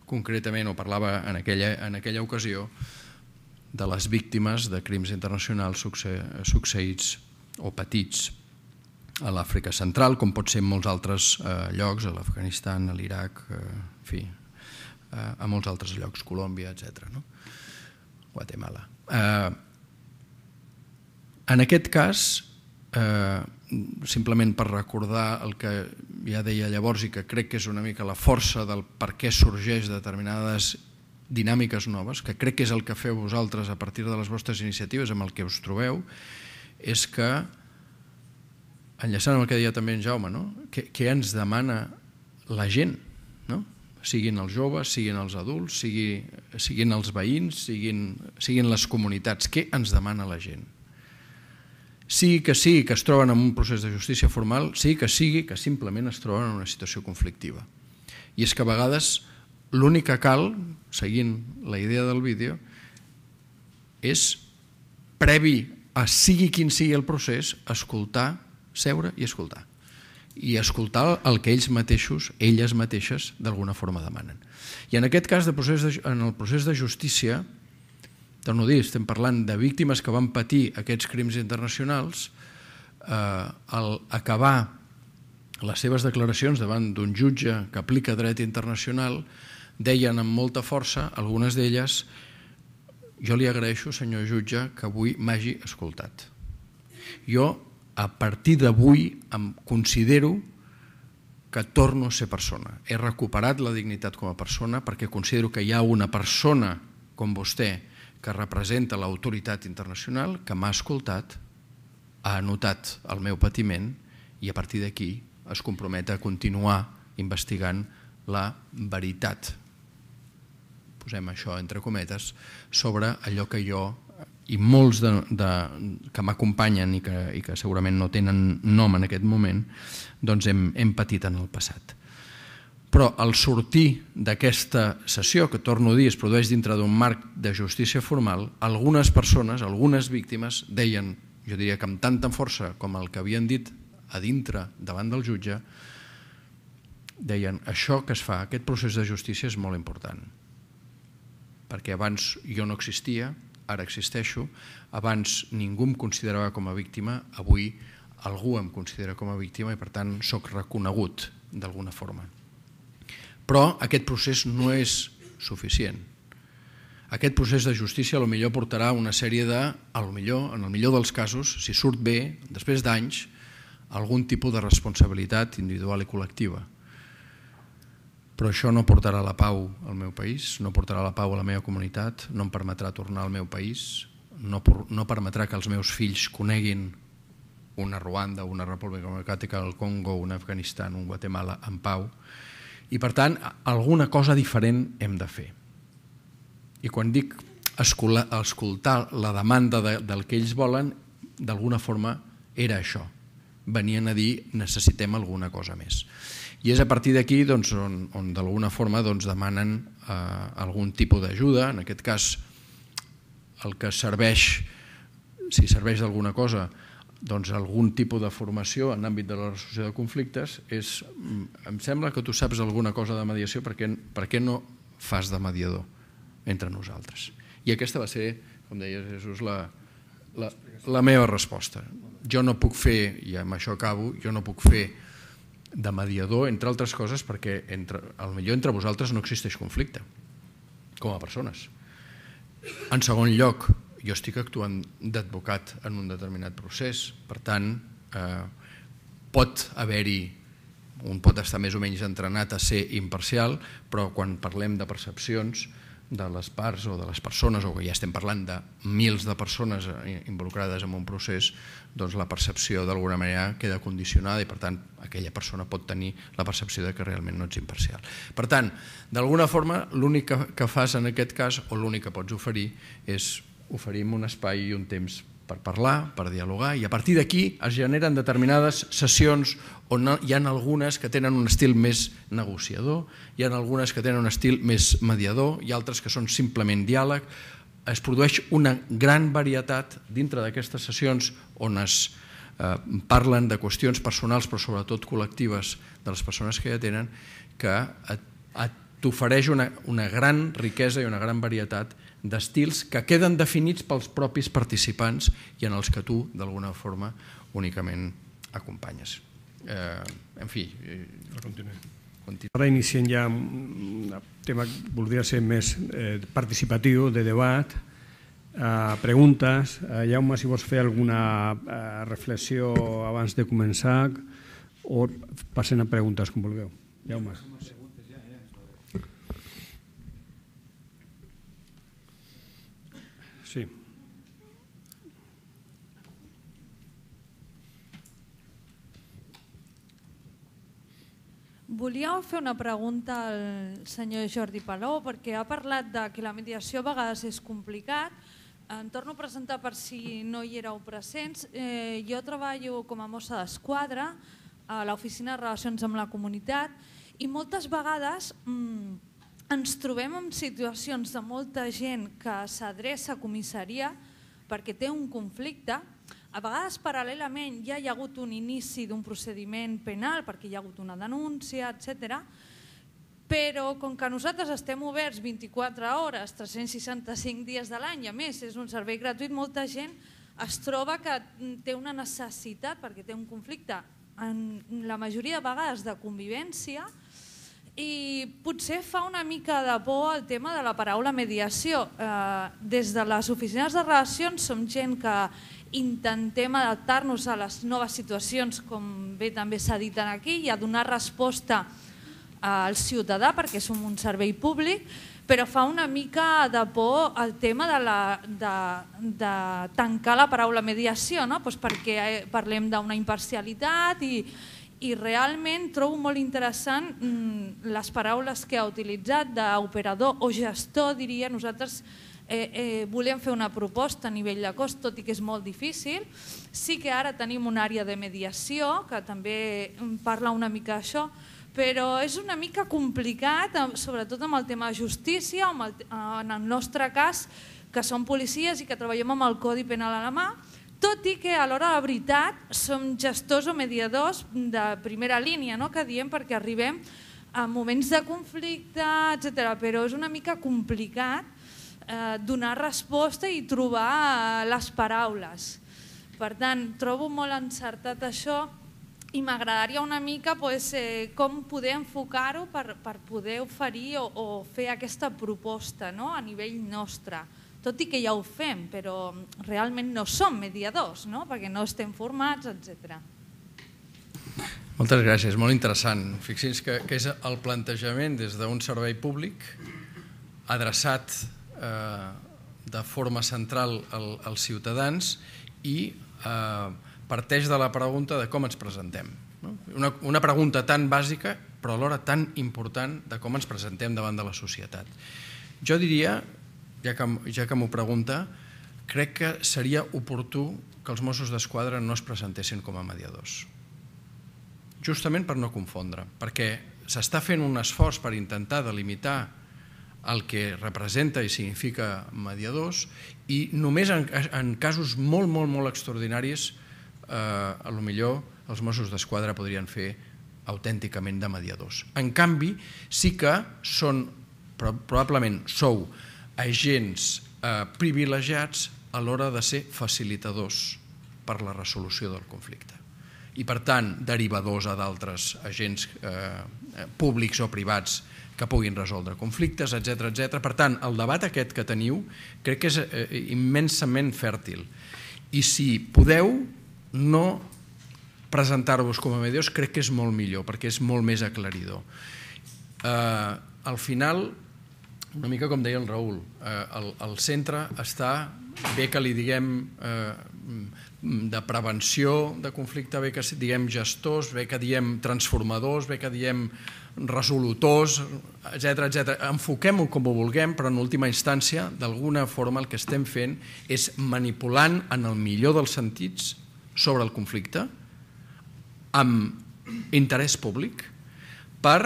concretament, o parlava en aquella, en aquella ocasió, de les víctimes de crims internacionals succe, succeïts o patits a l'Àfrica Central, com pot ser en molts altres eh, llocs, a l'Afganistan, a l'Iraq, eh, en fi, eh, a molts altres llocs, Colòmbia, etc. No? Guatemala. Eh, en aquest cas, eh, simplement per recordar el que ja deia llavors i que crec que és una mica la força del per què sorgeix determinades dinàmiques noves, que crec que és el que feu vosaltres a partir de les vostres iniciatives amb el que us trobeu, és que, enllaçant amb el que deia també en Jaume, no? què, què ens demana la gent? No? Siguin els joves, siguin els adults, sigui, siguin els veïns, siguin, siguin les comunitats. Què ens demana la gent? sigui que sigui que es troben en un procés de justícia formal, sigui que sigui que simplement es troben en una situació conflictiva. I és que a vegades l'únic que cal, seguint la idea del vídeo, és previ a sigui quin sigui el procés, escoltar, seure i escoltar. I escoltar el que ells mateixos, elles mateixes, d'alguna forma demanen. I en aquest cas, de procés de, en el procés de justícia, Torno a dir, estem parlant de víctimes que van patir aquests crims internacionals. Eh, al acabar les seves declaracions davant d'un jutge que aplica dret internacional, deien amb molta força, algunes d'elles, jo li agraeixo, senyor jutge, que avui m'hagi escoltat. Jo, a partir d'avui, em considero que torno a ser persona. He recuperat la dignitat com a persona perquè considero que hi ha una persona com vostè que representa l'autoritat internacional, que m'ha escoltat, ha anotat el meu patiment i a partir d'aquí es compromet a continuar investigant la veritat, posem això entre cometes, sobre allò que jo i molts de, de, que m'acompanyen i, que, i que segurament no tenen nom en aquest moment, doncs hem, hem patit en el passat. Però al sortir d'aquesta sessió, que torno a dir, es produeix dintre d'un marc de justícia formal, algunes persones, algunes víctimes, deien, jo diria que amb tanta força com el que havien dit a dintre, davant del jutge, deien, això que es fa, aquest procés de justícia és molt important, perquè abans jo no existia, ara existeixo, abans ningú em considerava com a víctima, avui algú em considera com a víctima i per tant sóc reconegut d'alguna forma. Però aquest procés no és suficient. Aquest procés de justícia a lo millor portarà una sèrie de, a lo millor, en el millor dels casos, si surt bé, després d'anys, algun tipus de responsabilitat individual i col·lectiva. Però això no portarà la pau al meu país, no portarà la pau a la meva comunitat, no em permetrà tornar al meu país, no, no permetrà que els meus fills coneguin una Ruanda, una República Democràtica del Congo, un Afganistan, un Guatemala en pau i per tant, alguna cosa diferent hem de fer. I quan dic escoltar la demanda de, del que ells volen, d'alguna forma era això. Venien a dir necessitem alguna cosa més. I és a partir d'aquí doncs, on, on d'alguna forma doncs, demanen eh, algun tipus d'ajuda, en aquest cas el que serveix, si serveix d'alguna cosa, doncs, algun tipus de formació en l'àmbit de la resolució de conflictes és, mm, em sembla que tu saps alguna cosa de mediació, per què, per què no fas de mediador entre nosaltres? I aquesta va ser, com deia Jesús, la, la, la meva resposta. Jo no puc fer, i amb això acabo, jo no puc fer de mediador, entre altres coses, perquè entre, el millor entre vosaltres no existeix conflicte com a persones. En segon lloc, jo estic actuant d'advocat en un determinat procés, per tant, eh, pot haver-hi, un pot estar més o menys entrenat a ser imparcial, però quan parlem de percepcions de les parts o de les persones, o que ja estem parlant de mils de persones involucrades en un procés, doncs la percepció d'alguna manera queda condicionada i per tant aquella persona pot tenir la percepció de que realment no ets imparcial. Per tant, d'alguna forma l'únic que fas en aquest cas o l'únic que pots oferir és oferim un espai i un temps per parlar, per dialogar, i a partir d'aquí es generen determinades sessions on hi ha algunes que tenen un estil més negociador, hi ha algunes que tenen un estil més mediador, hi ha altres que són simplement diàleg. Es produeix una gran varietat dintre d'aquestes sessions on es eh, parlen de qüestions personals però sobretot col·lectives de les persones que ja tenen que t'ofereix una, una gran riquesa i una gran varietat d'estils que queden definits pels propis participants i en els que tu, d'alguna forma, únicament acompanyes. Eh, en fi... Eh, Ara iniciem ja un tema que voldria ser més eh, participatiu, de debat, eh, preguntes. Eh, Jaume, si vols fer alguna eh, reflexió abans de començar o passen a preguntes, com vulgueu. Jaume. Jaume. Volia fer una pregunta al senyor Jordi Palou perquè ha parlat de que la mediació a vegades és complicat. Em torno a presentar per si no hi éreu presents. Eh, jo treballo com a mossa d'esquadra a l'oficina de relacions amb la comunitat i moltes vegades mm, ens trobem en situacions de molta gent que s'adreça a comissaria perquè té un conflicte a vegades, paral·lelament, ja hi ha hagut un inici d'un procediment penal perquè hi ha hagut una denúncia, etc. Però com que nosaltres estem oberts 24 hores, 365 dies de l'any, a més és un servei gratuït, molta gent es troba que té una necessitat perquè té un conflicte en la majoria de vegades de convivència i potser fa una mica de por el tema de la paraula mediació. Eh, des de les oficines de relacions som gent que intentem adaptar-nos a les noves situacions, com bé també s'ha dit aquí, i a donar resposta al ciutadà, perquè som un servei públic, però fa una mica de por el tema de, la, de, de tancar la paraula mediació, no? pues perquè eh, parlem d'una imparcialitat i, i realment trobo molt interessant mm, les paraules que ha utilitzat d'operador o gestor, diria nosaltres eh, eh, volem fer una proposta a nivell de cost, tot i que és molt difícil. Sí que ara tenim una àrea de mediació, que també parla una mica això, però és una mica complicat, eh, sobretot amb el tema de justícia, amb el, en el nostre cas, que som policies i que treballem amb el Codi Penal a la mà, tot i que a l'hora de la veritat som gestors o mediadors de primera línia, no? que diem perquè arribem a moments de conflicte, etc. però és una mica complicat Eh, donar resposta i trobar eh, les paraules. Per tant, trobo molt encertat això i m'agradaria una mica pues, eh, com poder enfocar-ho per, per poder oferir o, o fer aquesta proposta no? a nivell nostre. Tot i que ja ho fem, però realment no som mediadors, no? perquè no estem formats, etc. Moltes gràcies, molt interessant. Fixi'ns que, que és el plantejament des d'un servei públic adreçat eh, de forma central el, als ciutadans i eh, parteix de la pregunta de com ens presentem. No? Una, una pregunta tan bàsica però alhora tan important de com ens presentem davant de la societat. Jo diria, ja que, ja que m'ho pregunta, crec que seria oportú que els Mossos d'Esquadra no es presentessin com a mediadors. Justament per no confondre, perquè s'està fent un esforç per intentar delimitar el que representa i significa mediadors i només en, en casos molt, molt, molt extraordinaris eh, a lo millor els Mossos d'Esquadra podrien fer autènticament de mediadors. En canvi, sí que són, probablement sou agents eh, privilegiats a l'hora de ser facilitadors per la resolució del conflicte i per tant derivadors a d'altres agents eh, eh públics o privats eh, que puguin resoldre conflictes, etc etc. Per tant, el debat aquest que teniu crec que és eh, immensament fèrtil. I si podeu, no presentar-vos com a medios crec que és molt millor, perquè és molt més aclaridor. Eh, al final, una mica com deia el Raül, eh, el, el centre està bé que li diguem eh, de prevenció de conflicte, bé que diguem gestors, bé que diem transformadors, bé que diem resolutors, etc etc. Enfoquem-ho com ho vulguem, però en última instància, d'alguna forma el que estem fent és manipulant en el millor dels sentits sobre el conflicte amb interès públic per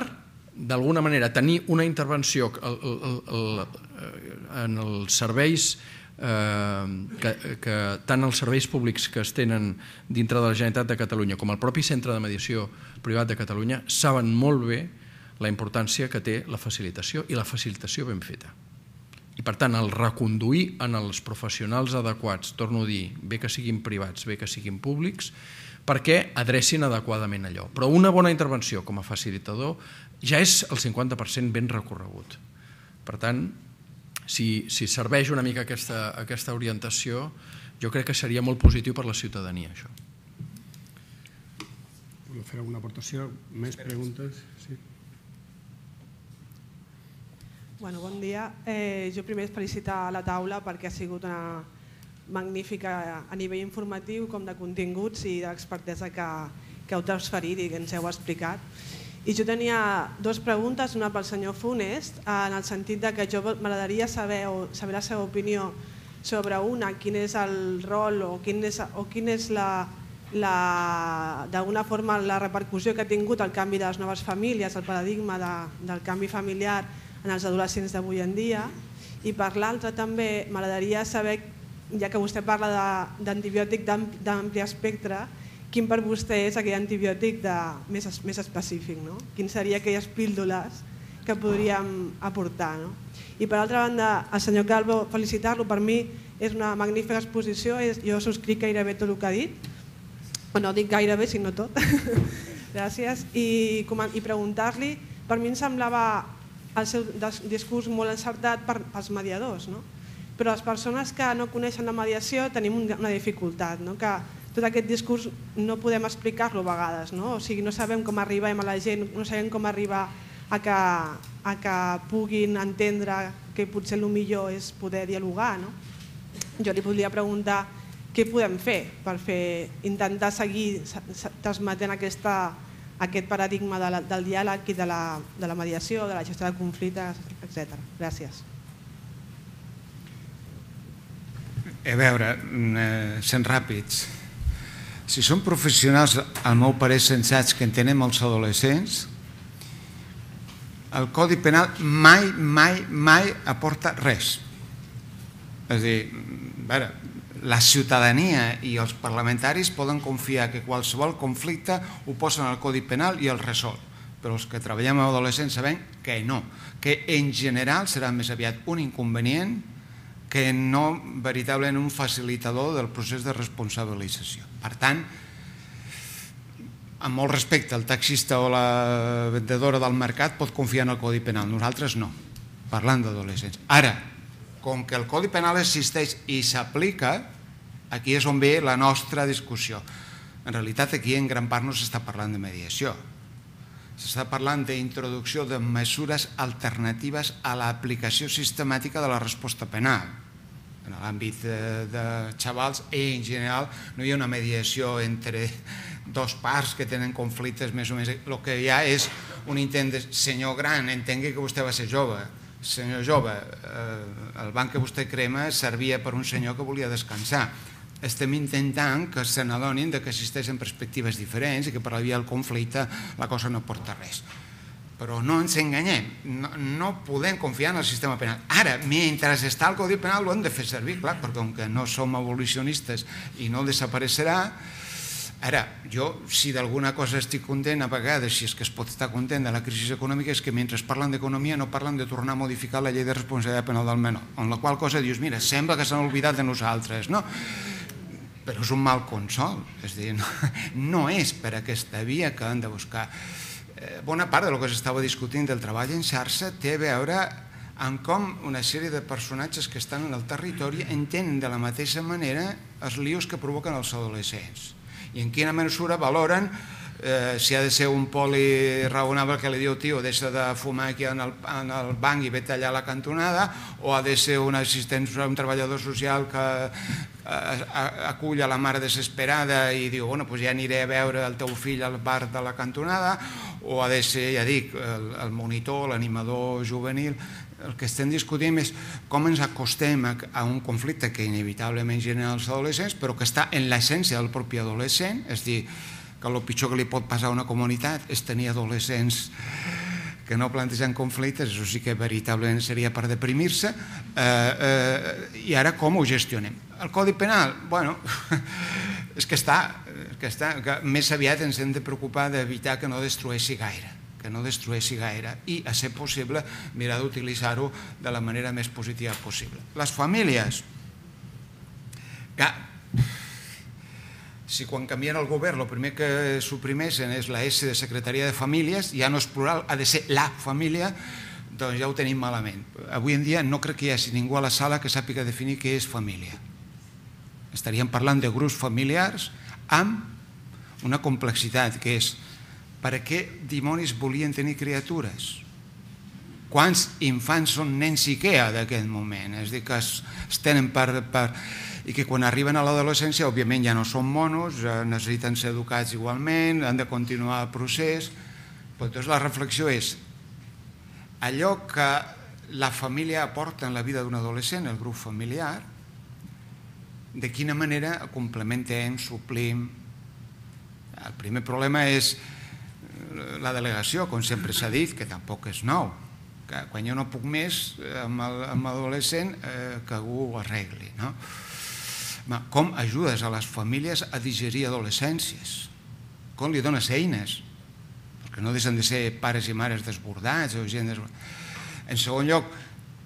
d'alguna manera tenir una intervenció en els serveis Eh, que, que tant els serveis públics que es tenen dintre de la Generalitat de Catalunya com el propi Centre de Mediació Privat de Catalunya saben molt bé la importància que té la facilitació i la facilitació ben feta. I per tant, el reconduir en els professionals adequats, torno a dir, bé que siguin privats, bé que siguin públics, perquè adrecin adequadament allò. Però una bona intervenció com a facilitador ja és el 50% ben recorregut. Per tant, si, si serveix una mica aquesta, aquesta orientació, jo crec que seria molt positiu per la ciutadania, això. Vull fer alguna aportació? Més preguntes? Sí. Bueno, bon dia. Eh, jo primer felicitar la taula perquè ha sigut una magnífica a nivell informatiu com de continguts i d'expertesa que, que heu transferit i que ens heu explicat i jo tenia dues preguntes, una pel senyor Funest, en el sentit de que jo m'agradaria saber, saber la seva opinió sobre una, quin és el rol o quin és, o quin és la, la, d'alguna forma la repercussió que ha tingut el canvi de les noves famílies, el paradigma de, del canvi familiar en els adolescents d'avui en dia. I per l'altra també m'agradaria saber, ja que vostè parla d'antibiòtic d'ampli espectre, quin per vostè és aquell antibiòtic de, més, més específic, no? quin seria aquelles píldoles que podríem aportar. No? I per altra banda, el senyor Calvo, felicitar-lo, per mi és una magnífica exposició, és, jo subscric gairebé tot el que ha dit, o no dic gairebé, sinó tot. Gràcies. I, i preguntar-li, per mi em semblava el seu discurs molt encertat per, pels mediadors, no? però les persones que no coneixen la mediació tenim una dificultat, no? que tot aquest discurs no podem explicar-lo a vegades, no? o sigui, no sabem com arribem a la gent, no sabem com arribar a que, a que puguin entendre que potser el millor és poder dialogar. No? Jo li podria preguntar què podem fer per fer, intentar seguir transmetent aquesta, aquest paradigma de la, del diàleg i de la, de la mediació, de la gestió de conflictes, etc. Gràcies. Eh, a veure, mm, eh, sent ràpids. Si són professionals, al meu parer, sensats que entenem els adolescents, el Codi Penal mai, mai, mai aporta res. És a dir, a veure, la ciutadania i els parlamentaris poden confiar que qualsevol conflicte ho posen al Codi Penal i el resol, però els que treballem amb adolescents sabem que no, que en general serà més aviat un inconvenient que no veritablement un facilitador del procés de responsabilització. Per tant, amb molt respecte, el taxista o la vendedora del mercat pot confiar en el Codi Penal, nosaltres no, parlant d'adolescents. Ara, com que el Codi Penal existeix i s'aplica, aquí és on ve la nostra discussió. En realitat, aquí en gran part no s'està parlant de mediació, s'està parlant d'introducció de mesures alternatives a l'aplicació sistemàtica de la resposta penal en l'àmbit de, de xavals i eh, en general no hi ha una mediació entre dos parts que tenen conflictes més o menys. El que hi ha és un intent de senyor gran, entengui que vostè va ser jove, senyor jove, eh, el banc que vostè crema servia per un senyor que volia descansar. Estem intentant que se n'adonin que existeixen perspectives diferents i que per la via del conflicte la cosa no porta res. Però no ens enganyem, no, no podem confiar en el sistema penal. Ara, mentre està el Codi Penal, ho hem de fer servir, clar, perquè com que no som abolicionistes i no desapareixerà, ara, jo, si d'alguna cosa estic content, a vegades, si és que es pot estar content de la crisi econòmica, és que mentre parlen d'economia no parlen de tornar a modificar la llei de responsabilitat penal del menor, en la qual cosa dius, mira, sembla que s'han oblidat de nosaltres, no? Però és un mal consol, és a dir, no, no és per aquesta via que han de buscar Eh, bona part del que s'estava discutint del treball en xarxa té a veure en com una sèrie de personatges que estan en el territori entenen de la mateixa manera els líos que provoquen els adolescents i en quina mesura valoren eh, si ha de ser un poli raonable que li diu tio, deixa de fumar aquí en el, banc i vete allà a la cantonada o ha de ser un assistent un treballador social que eh, acull a la mare desesperada i diu, bueno, doncs ja aniré a veure el teu fill al bar de la cantonada o ha de ser, ja dic, el, el monitor, l'animador juvenil, el que estem discutint és com ens acostem a, a un conflicte que inevitablement genera els adolescents, però que està en l'essència del propi adolescent, és dir, que el pitjor que li pot passar a una comunitat és tenir adolescents que no plantegen conflictes, això sí que veritablement seria per deprimir-se, eh, eh, i ara com ho gestionem? El Codi Penal, bueno, és que està, és que està que més aviat ens hem de preocupar d'evitar que no destrueixi gaire que no destrueixi gaire i, a ser possible, mirar d'utilitzar-ho de la manera més positiva possible. Les famílies, que si quan canvien el govern el primer que suprimeixen és la S de Secretaria de Famílies, ja no és plural, ha de ser la família, doncs ja ho tenim malament. Avui en dia no crec que hi hagi ningú a la sala que sàpiga definir què és família. Estaríem parlant de grups familiars amb una complexitat que és per què dimonis volien tenir criatures? Quants infants són nens Ikea d'aquest moment? És dir, que es, es tenen per, per... i que quan arriben a l'adolescència, òbviament ja no són monos, necessiten ser educats igualment, han de continuar el procés, però doncs la reflexió és allò que la família aporta en la vida d'un adolescent, el grup familiar, de quina manera complementem, suplim... El primer problema és eh, la delegació, com sempre s'ha dit, que tampoc és nou. Que quan jo no puc més eh, amb l'adolescent, eh, que algú ho arregli. No? Com ajudes a les famílies a digerir adolescències? Com li dones eines? Perquè no deixen de ser pares i mares desbordats o gent En segon lloc,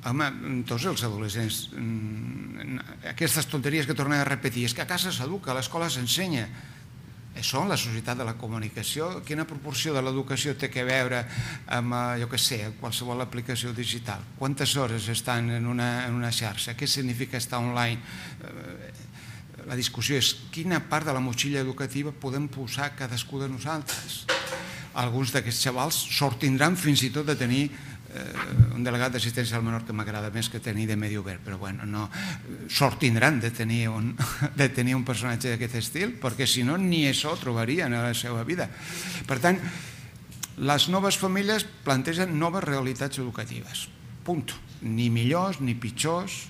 Home, mm, tots els adolescents, mm, aquestes tonteries que tornem a repetir, és que a casa s'educa, a l'escola s'ensenya, són la societat de la comunicació, quina proporció de l'educació té que veure amb, eh, jo que sé, qualsevol aplicació digital, quantes hores estan en una, en una xarxa, què significa estar online, eh, la discussió és quina part de la motxilla educativa podem posar cadascú de nosaltres. Alguns d'aquests xavals sortindran fins i tot de tenir Eh, un delegat d'assistència al menor que m'agrada més que tenir de medi obert, però bueno, no, sort tindran de tenir un, de tenir un personatge d'aquest estil, perquè si no ni això trobarien a la seva vida. Per tant, les noves famílies plantegen noves realitats educatives, punt. Ni millors, ni pitjors,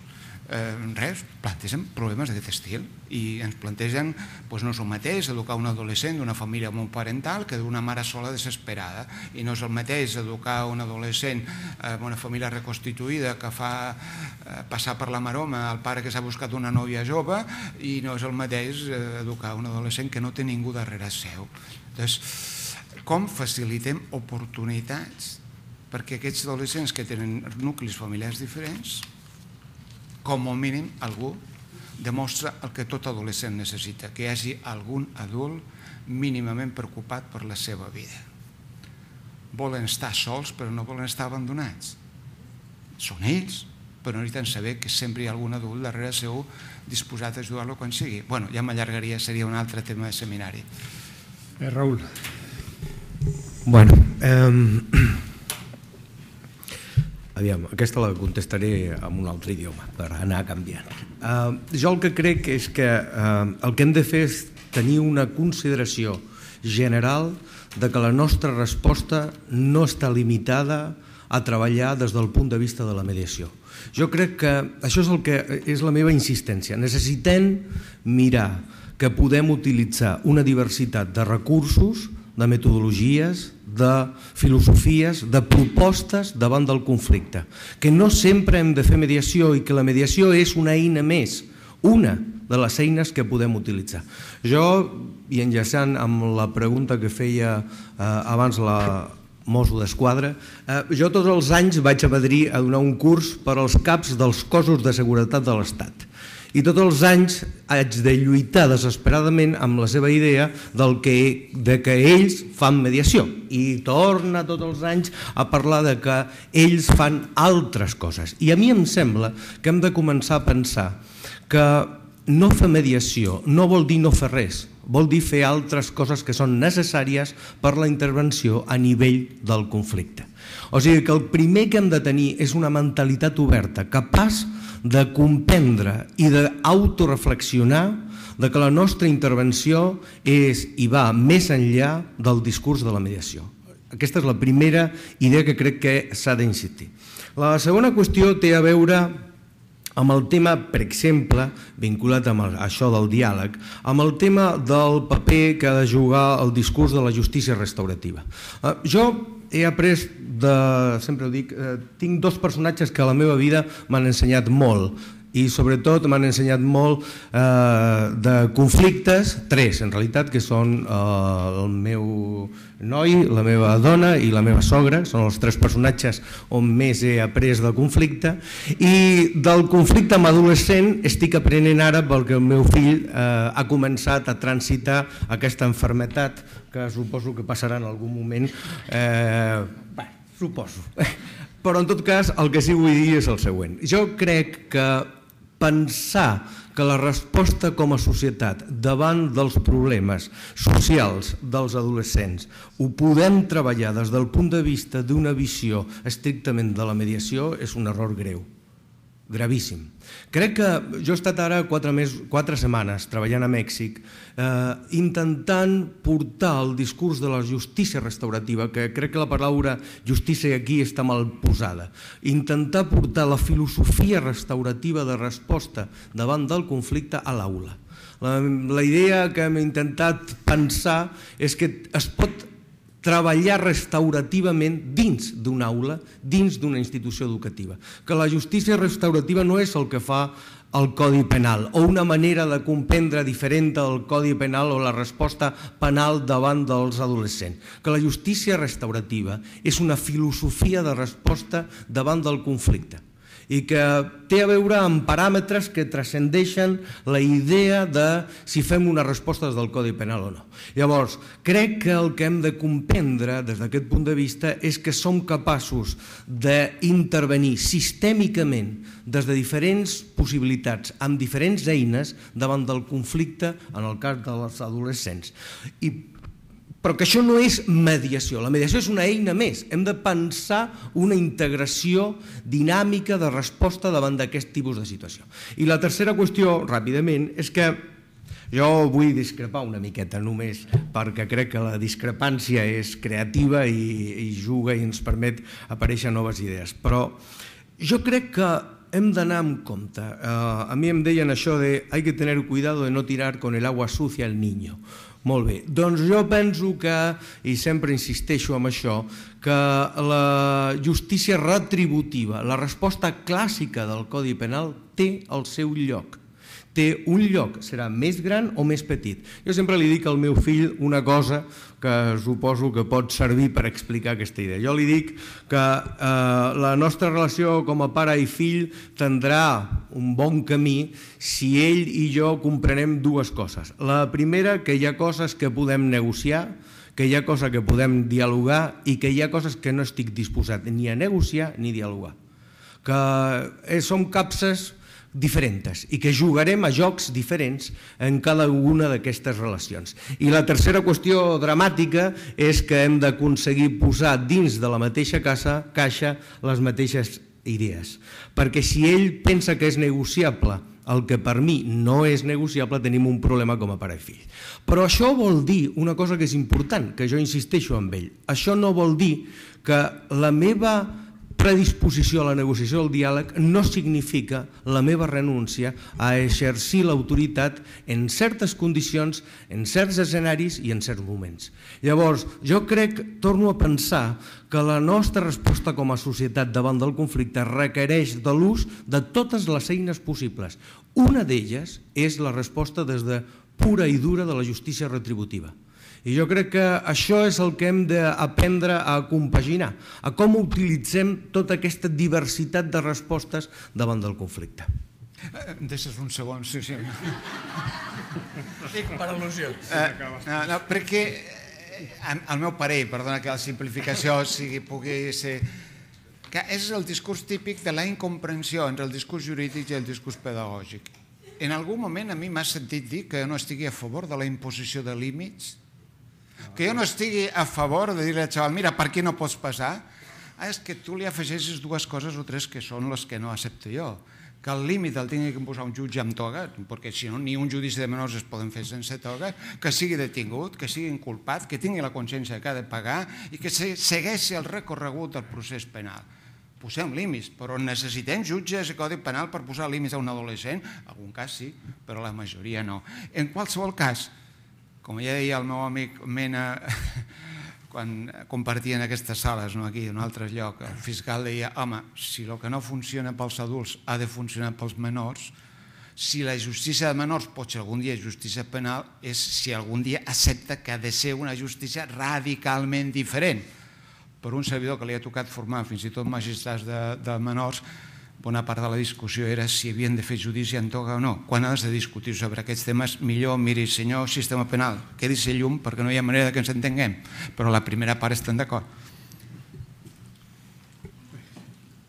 eh, res, plantegen problemes d'aquest estil i ens plantegen doncs no és el mateix educar un adolescent d'una família monoparental que d'una mare sola desesperada i no és el mateix educar un adolescent eh, amb una família reconstituïda que fa eh, passar per la maroma el pare que s'ha buscat una nòvia jove i no és el mateix eh, educar un adolescent que no té ningú darrere seu. Llavors, com facilitem oportunitats perquè aquests adolescents que tenen nuclis familiars diferents com a mínim algú demostra el que tot adolescent necessita, que hi hagi algun adult mínimament preocupat per la seva vida. Volen estar sols, però no volen estar abandonats. Són ells, però necessiten saber que sempre hi ha algun adult darrere seu disposat a ajudar-lo quan sigui. Bueno, ja m'allargaria, seria un altre tema de seminari. Eh, Raül. Bueno, eh, Aviam, aquesta la contestaré en un altre idioma per anar canviant. Uh, jo el que crec és que uh, el que hem de fer és tenir una consideració general de que la nostra resposta no està limitada a treballar des del punt de vista de la mediació. Jo crec que això és el que és la meva insistència. Necessitem mirar que podem utilitzar una diversitat de recursos de metodologies, de filosofies, de propostes davant del conflicte. Que no sempre hem de fer mediació i que la mediació és una eina més, una de les eines que podem utilitzar. Jo, i enllaçant amb la pregunta que feia eh, abans la Mosso d'Esquadra, eh, jo tots els anys vaig a Madrid a donar un curs per als caps dels cossos de seguretat de l'Estat i tots els anys haig de lluitar desesperadament amb la seva idea del que, de que ells fan mediació i torna tots els anys a parlar de que ells fan altres coses. I a mi em sembla que hem de començar a pensar que no fer mediació no vol dir no fer res, vol dir fer altres coses que són necessàries per la intervenció a nivell del conflicte. O sigui que el primer que hem de tenir és una mentalitat oberta, capaç de comprendre i d'autoreflexionar de que la nostra intervenció és i va més enllà del discurs de la mediació. Aquesta és la primera idea que crec que s'ha d'insistir. La segona qüestió té a veure amb el tema, per exemple, vinculat amb això del diàleg, amb el tema del paper que ha de jugar el discurs de la justícia restaurativa. Eh, jo he après de, sempre ho dic, eh, tinc dos personatges que a la meva vida m'han ensenyat molt i sobretot m'han ensenyat molt eh, de conflictes, tres en realitat, que són eh, el meu noi, la meva dona i la meva sogra, són els tres personatges on més he après del conflicte i del conflicte amb adolescent estic aprenent ara perquè el meu fill eh, ha començat a transitar aquesta enfermetat que suposo que passarà en algun moment, eh, bé, suposo. Però en tot cas el que sí vull dir és el següent. Jo crec que pensar que la resposta com a societat davant dels problemes socials dels adolescents ho podem treballar des del punt de vista d'una visió estrictament de la mediació és un error greu, gravíssim. Crec que jo he estat ara quatre, mes, quatre setmanes treballant a Mèxic eh, intentant portar el discurs de la justícia restaurativa, que crec que la paraula justícia aquí està mal posada, intentar portar la filosofia restaurativa de resposta davant del conflicte a l'aula. La, la idea que hem intentat pensar és que es pot treballar restaurativament dins d'una aula, dins d'una institució educativa. Que la justícia restaurativa no és el que fa el Codi Penal o una manera de comprendre diferent del Codi Penal o la resposta penal davant dels adolescents. Que la justícia restaurativa és una filosofia de resposta davant del conflicte i que té a veure amb paràmetres que transcendeixen la idea de si fem una resposta des del Codi Penal o no. Llavors, crec que el que hem de comprendre des d'aquest punt de vista és que som capaços d'intervenir sistèmicament des de diferents possibilitats, amb diferents eines davant del conflicte en el cas dels adolescents. I però que això no és mediació, la mediació és una eina més. Hem de pensar una integració dinàmica de resposta davant d'aquest tipus de situació. I la tercera qüestió, ràpidament, és que jo vull discrepar una miqueta només perquè crec que la discrepància és creativa i, i juga i ens permet aparèixer noves idees. Però jo crec que hem d'anar amb compte. Uh, a mi em deien això de hay que tener cuidado de no tirar con el agua sucia al niño. Molt bé, doncs jo penso que, i sempre insisteixo en això, que la justícia retributiva, la resposta clàssica del Codi Penal, té el seu lloc té un lloc, serà més gran o més petit. Jo sempre li dic al meu fill una cosa que suposo que pot servir per explicar aquesta idea. Jo li dic que eh, la nostra relació com a pare i fill tindrà un bon camí si ell i jo comprenem dues coses. La primera, que hi ha coses que podem negociar, que hi ha coses que podem dialogar i que hi ha coses que no estic disposat ni a negociar ni a dialogar. Que eh, som capses diferents i que jugarem a jocs diferents en cada una d'aquestes relacions. I la tercera qüestió dramàtica és que hem d'aconseguir posar dins de la mateixa casa, caixa les mateixes idees. Perquè si ell pensa que és negociable el que per mi no és negociable, tenim un problema com a pare i fill. Però això vol dir una cosa que és important, que jo insisteixo amb ell. Això no vol dir que la meva predisposició a la negociació del diàleg no significa la meva renúncia a exercir l'autoritat en certes condicions, en certs escenaris i en certs moments. Llavors, jo crec, torno a pensar, que la nostra resposta com a societat davant del conflicte requereix de l'ús de totes les eines possibles. Una d'elles és la resposta des de pura i dura de la justícia retributiva. I jo crec que això és el que hem d'aprendre a compaginar, a com utilitzem tota aquesta diversitat de respostes davant del conflicte. Em eh, deixes un segon, sí, sí. per al·lusió. Eh, no, no, perquè eh, al meu parell, perdona que la simplificació sigui, pugui ser... Que és el discurs típic de la incomprensió entre el discurs jurídic i el discurs pedagògic. En algun moment a mi m'ha sentit dir que no estigui a favor de la imposició de límits que jo no estigui a favor de dir-li al xaval, mira, per què no pots passar, ah, és que tu li afegeixes dues coses o tres que són les que no accepto jo que el límit el tingui que posar un jutge amb toga, perquè si no ni un judici de menors es poden fer sense toga, que sigui detingut, que sigui inculpat, que tingui la consciència que ha de pagar i que segueixi el recorregut del procés penal. Posem límits, però necessitem jutges i codi penal per posar límits a un adolescent? En algun cas sí, però la majoria no. En qualsevol cas, com ja deia el meu amic Mena quan compartien aquestes sales, no aquí, en un altre lloc, el fiscal deia, home, si el que no funciona pels adults ha de funcionar pels menors, si la justícia de menors pot ser algun dia justícia penal, és si algun dia accepta que ha de ser una justícia radicalment diferent. Per un servidor que li ha tocat formar fins i tot magistrats de, de menors, bona part de la discussió era si havien de fer judici en toga o no. Quan has de discutir sobre aquests temes, millor miri, senyor, sistema penal, quedi-se llum perquè no hi ha manera que ens entenguem, però la primera part estem d'acord.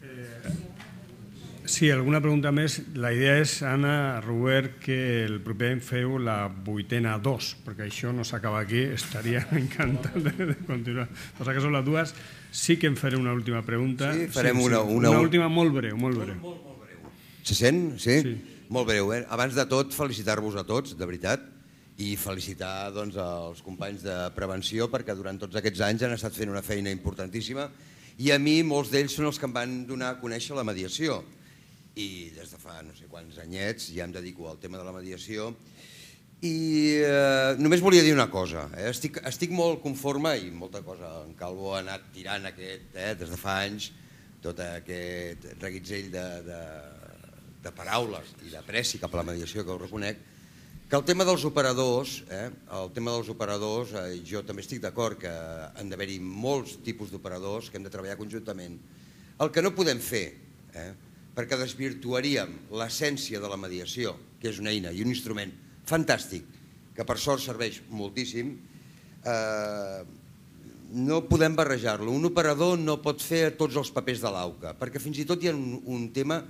Eh, sí, alguna pregunta més. La idea és, Anna Robert, que el proper feu la vuitena 2, perquè això no s'acaba aquí, estaria encantat de continuar. Passa que són les dues. Sí que em faré una última pregunta. Sí, farem sí, una, sí. una... Una última molt breu, molt breu. Molt, molt, molt breu. Se sent? Sí? sí. Molt breu. Eh? Abans de tot, felicitar-vos a tots, de veritat, i felicitar doncs, els companys de prevenció perquè durant tots aquests anys han estat fent una feina importantíssima i a mi molts d'ells són els que em van donar a conèixer la mediació. I des de fa no sé quants anyets ja em dedico al tema de la mediació i eh, només volia dir una cosa, eh? estic, estic molt conforme i molta cosa, en Calvo ha anat tirant aquest, eh, des de fa anys, tot aquest reguitzell de, de, de paraules i de pressi cap a la mediació que ho reconec, que el tema dels operadors, eh, el tema dels operadors, eh, jo també estic d'acord que han d'haver-hi molts tipus d'operadors que hem de treballar conjuntament. El que no podem fer, eh, perquè desvirtuaríem l'essència de la mediació, que és una eina i un instrument fantàstic, que per sort serveix moltíssim, eh, no podem barrejar-lo. Un operador no pot fer tots els papers de l'AUCA, perquè fins i tot hi ha un, un tema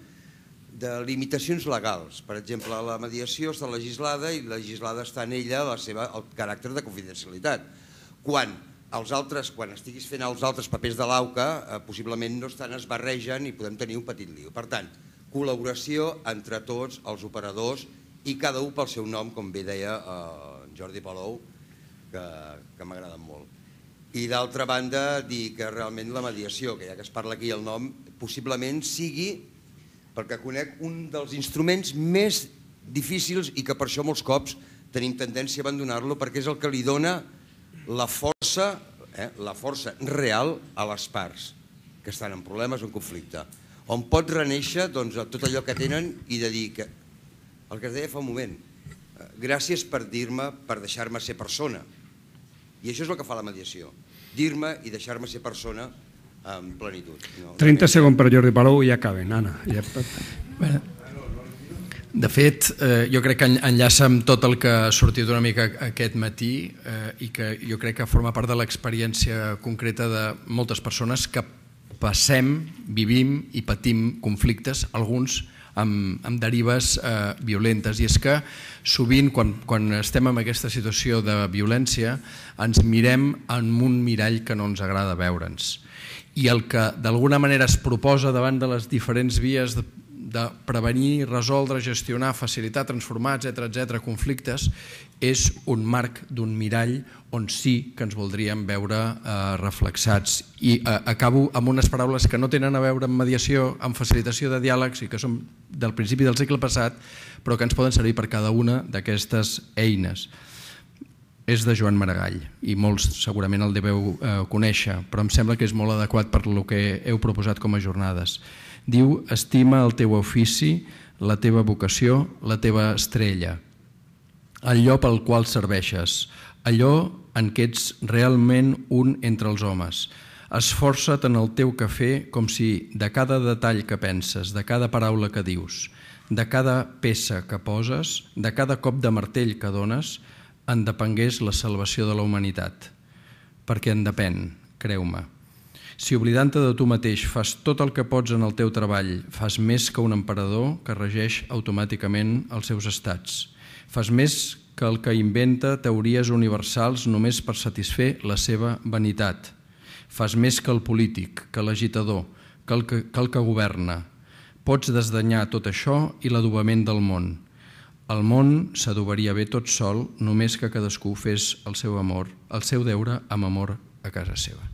de limitacions legals. Per exemple, la mediació està legislada i legislada està en ella la seva, el caràcter de confidencialitat. Quan els altres, quan estiguis fent els altres papers de l'AUCA, eh, possiblement no estan, es barregen i podem tenir un petit lío. Per tant, col·laboració entre tots els operadors i cada un pel seu nom, com bé deia eh, en Jordi Palou, que, que m'ha agradat molt. I d'altra banda, dir que realment la mediació, que ja que es parla aquí el nom, possiblement sigui, perquè conec un dels instruments més difícils i que per això molts cops tenim tendència a abandonar-lo perquè és el que li dona la força, eh, la força real a les parts que estan en problemes o en conflicte, on pot reneixer doncs, tot allò que tenen i de dir que el que es deia fa un moment, eh, gràcies per dir-me, per deixar-me ser persona. I això és el que fa la mediació, dir-me i deixar-me ser persona en plenitud. No, 30 segons per Jordi Palou i ja acaben, Anna. Ja... de fet, eh, jo crec que enllaça amb tot el que ha sortit una mica aquest matí eh, i que jo crec que forma part de l'experiència concreta de moltes persones que passem, vivim i patim conflictes, alguns amb, amb derives eh, violentes. I és que sovint quan, quan estem en aquesta situació de violència ens mirem en un mirall que no ens agrada veure'ns. I el que d'alguna manera es proposa davant de les diferents vies de, de prevenir, resoldre, gestionar, facilitar, transformar, etc etc conflictes, és un marc d'un mirall on sí que ens voldríem veure eh, reflexats. I eh, acabo amb unes paraules que no tenen a veure amb mediació, amb facilitació de diàlegs i que són del principi del segle passat, però que ens poden servir per cada una d'aquestes eines. És de Joan Maragall i molts segurament el deveu eh, conèixer, però em sembla que és molt adequat per lo que heu proposat com a jornades. Diu, estima el teu ofici, la teva vocació, la teva estrella, allò pel qual serveixes, allò en què ets realment un entre els homes. Esforça't en el teu cafè com si de cada detall que penses, de cada paraula que dius, de cada peça que poses, de cada cop de martell que dones, en depengués la salvació de la humanitat. Perquè en depèn, creu-me. Si oblidant-te de tu mateix fas tot el que pots en el teu treball, fas més que un emperador que regeix automàticament els seus estats. Fas més que el que inventa teories universals només per satisfer la seva vanitat. Fas més que el polític, que l'agitador, que, el que, que el que governa. Pots desdanyar tot això i l'adobament del món. El món s'adobaria bé tot sol només que cadascú fes el seu amor, el seu deure amb amor a casa seva.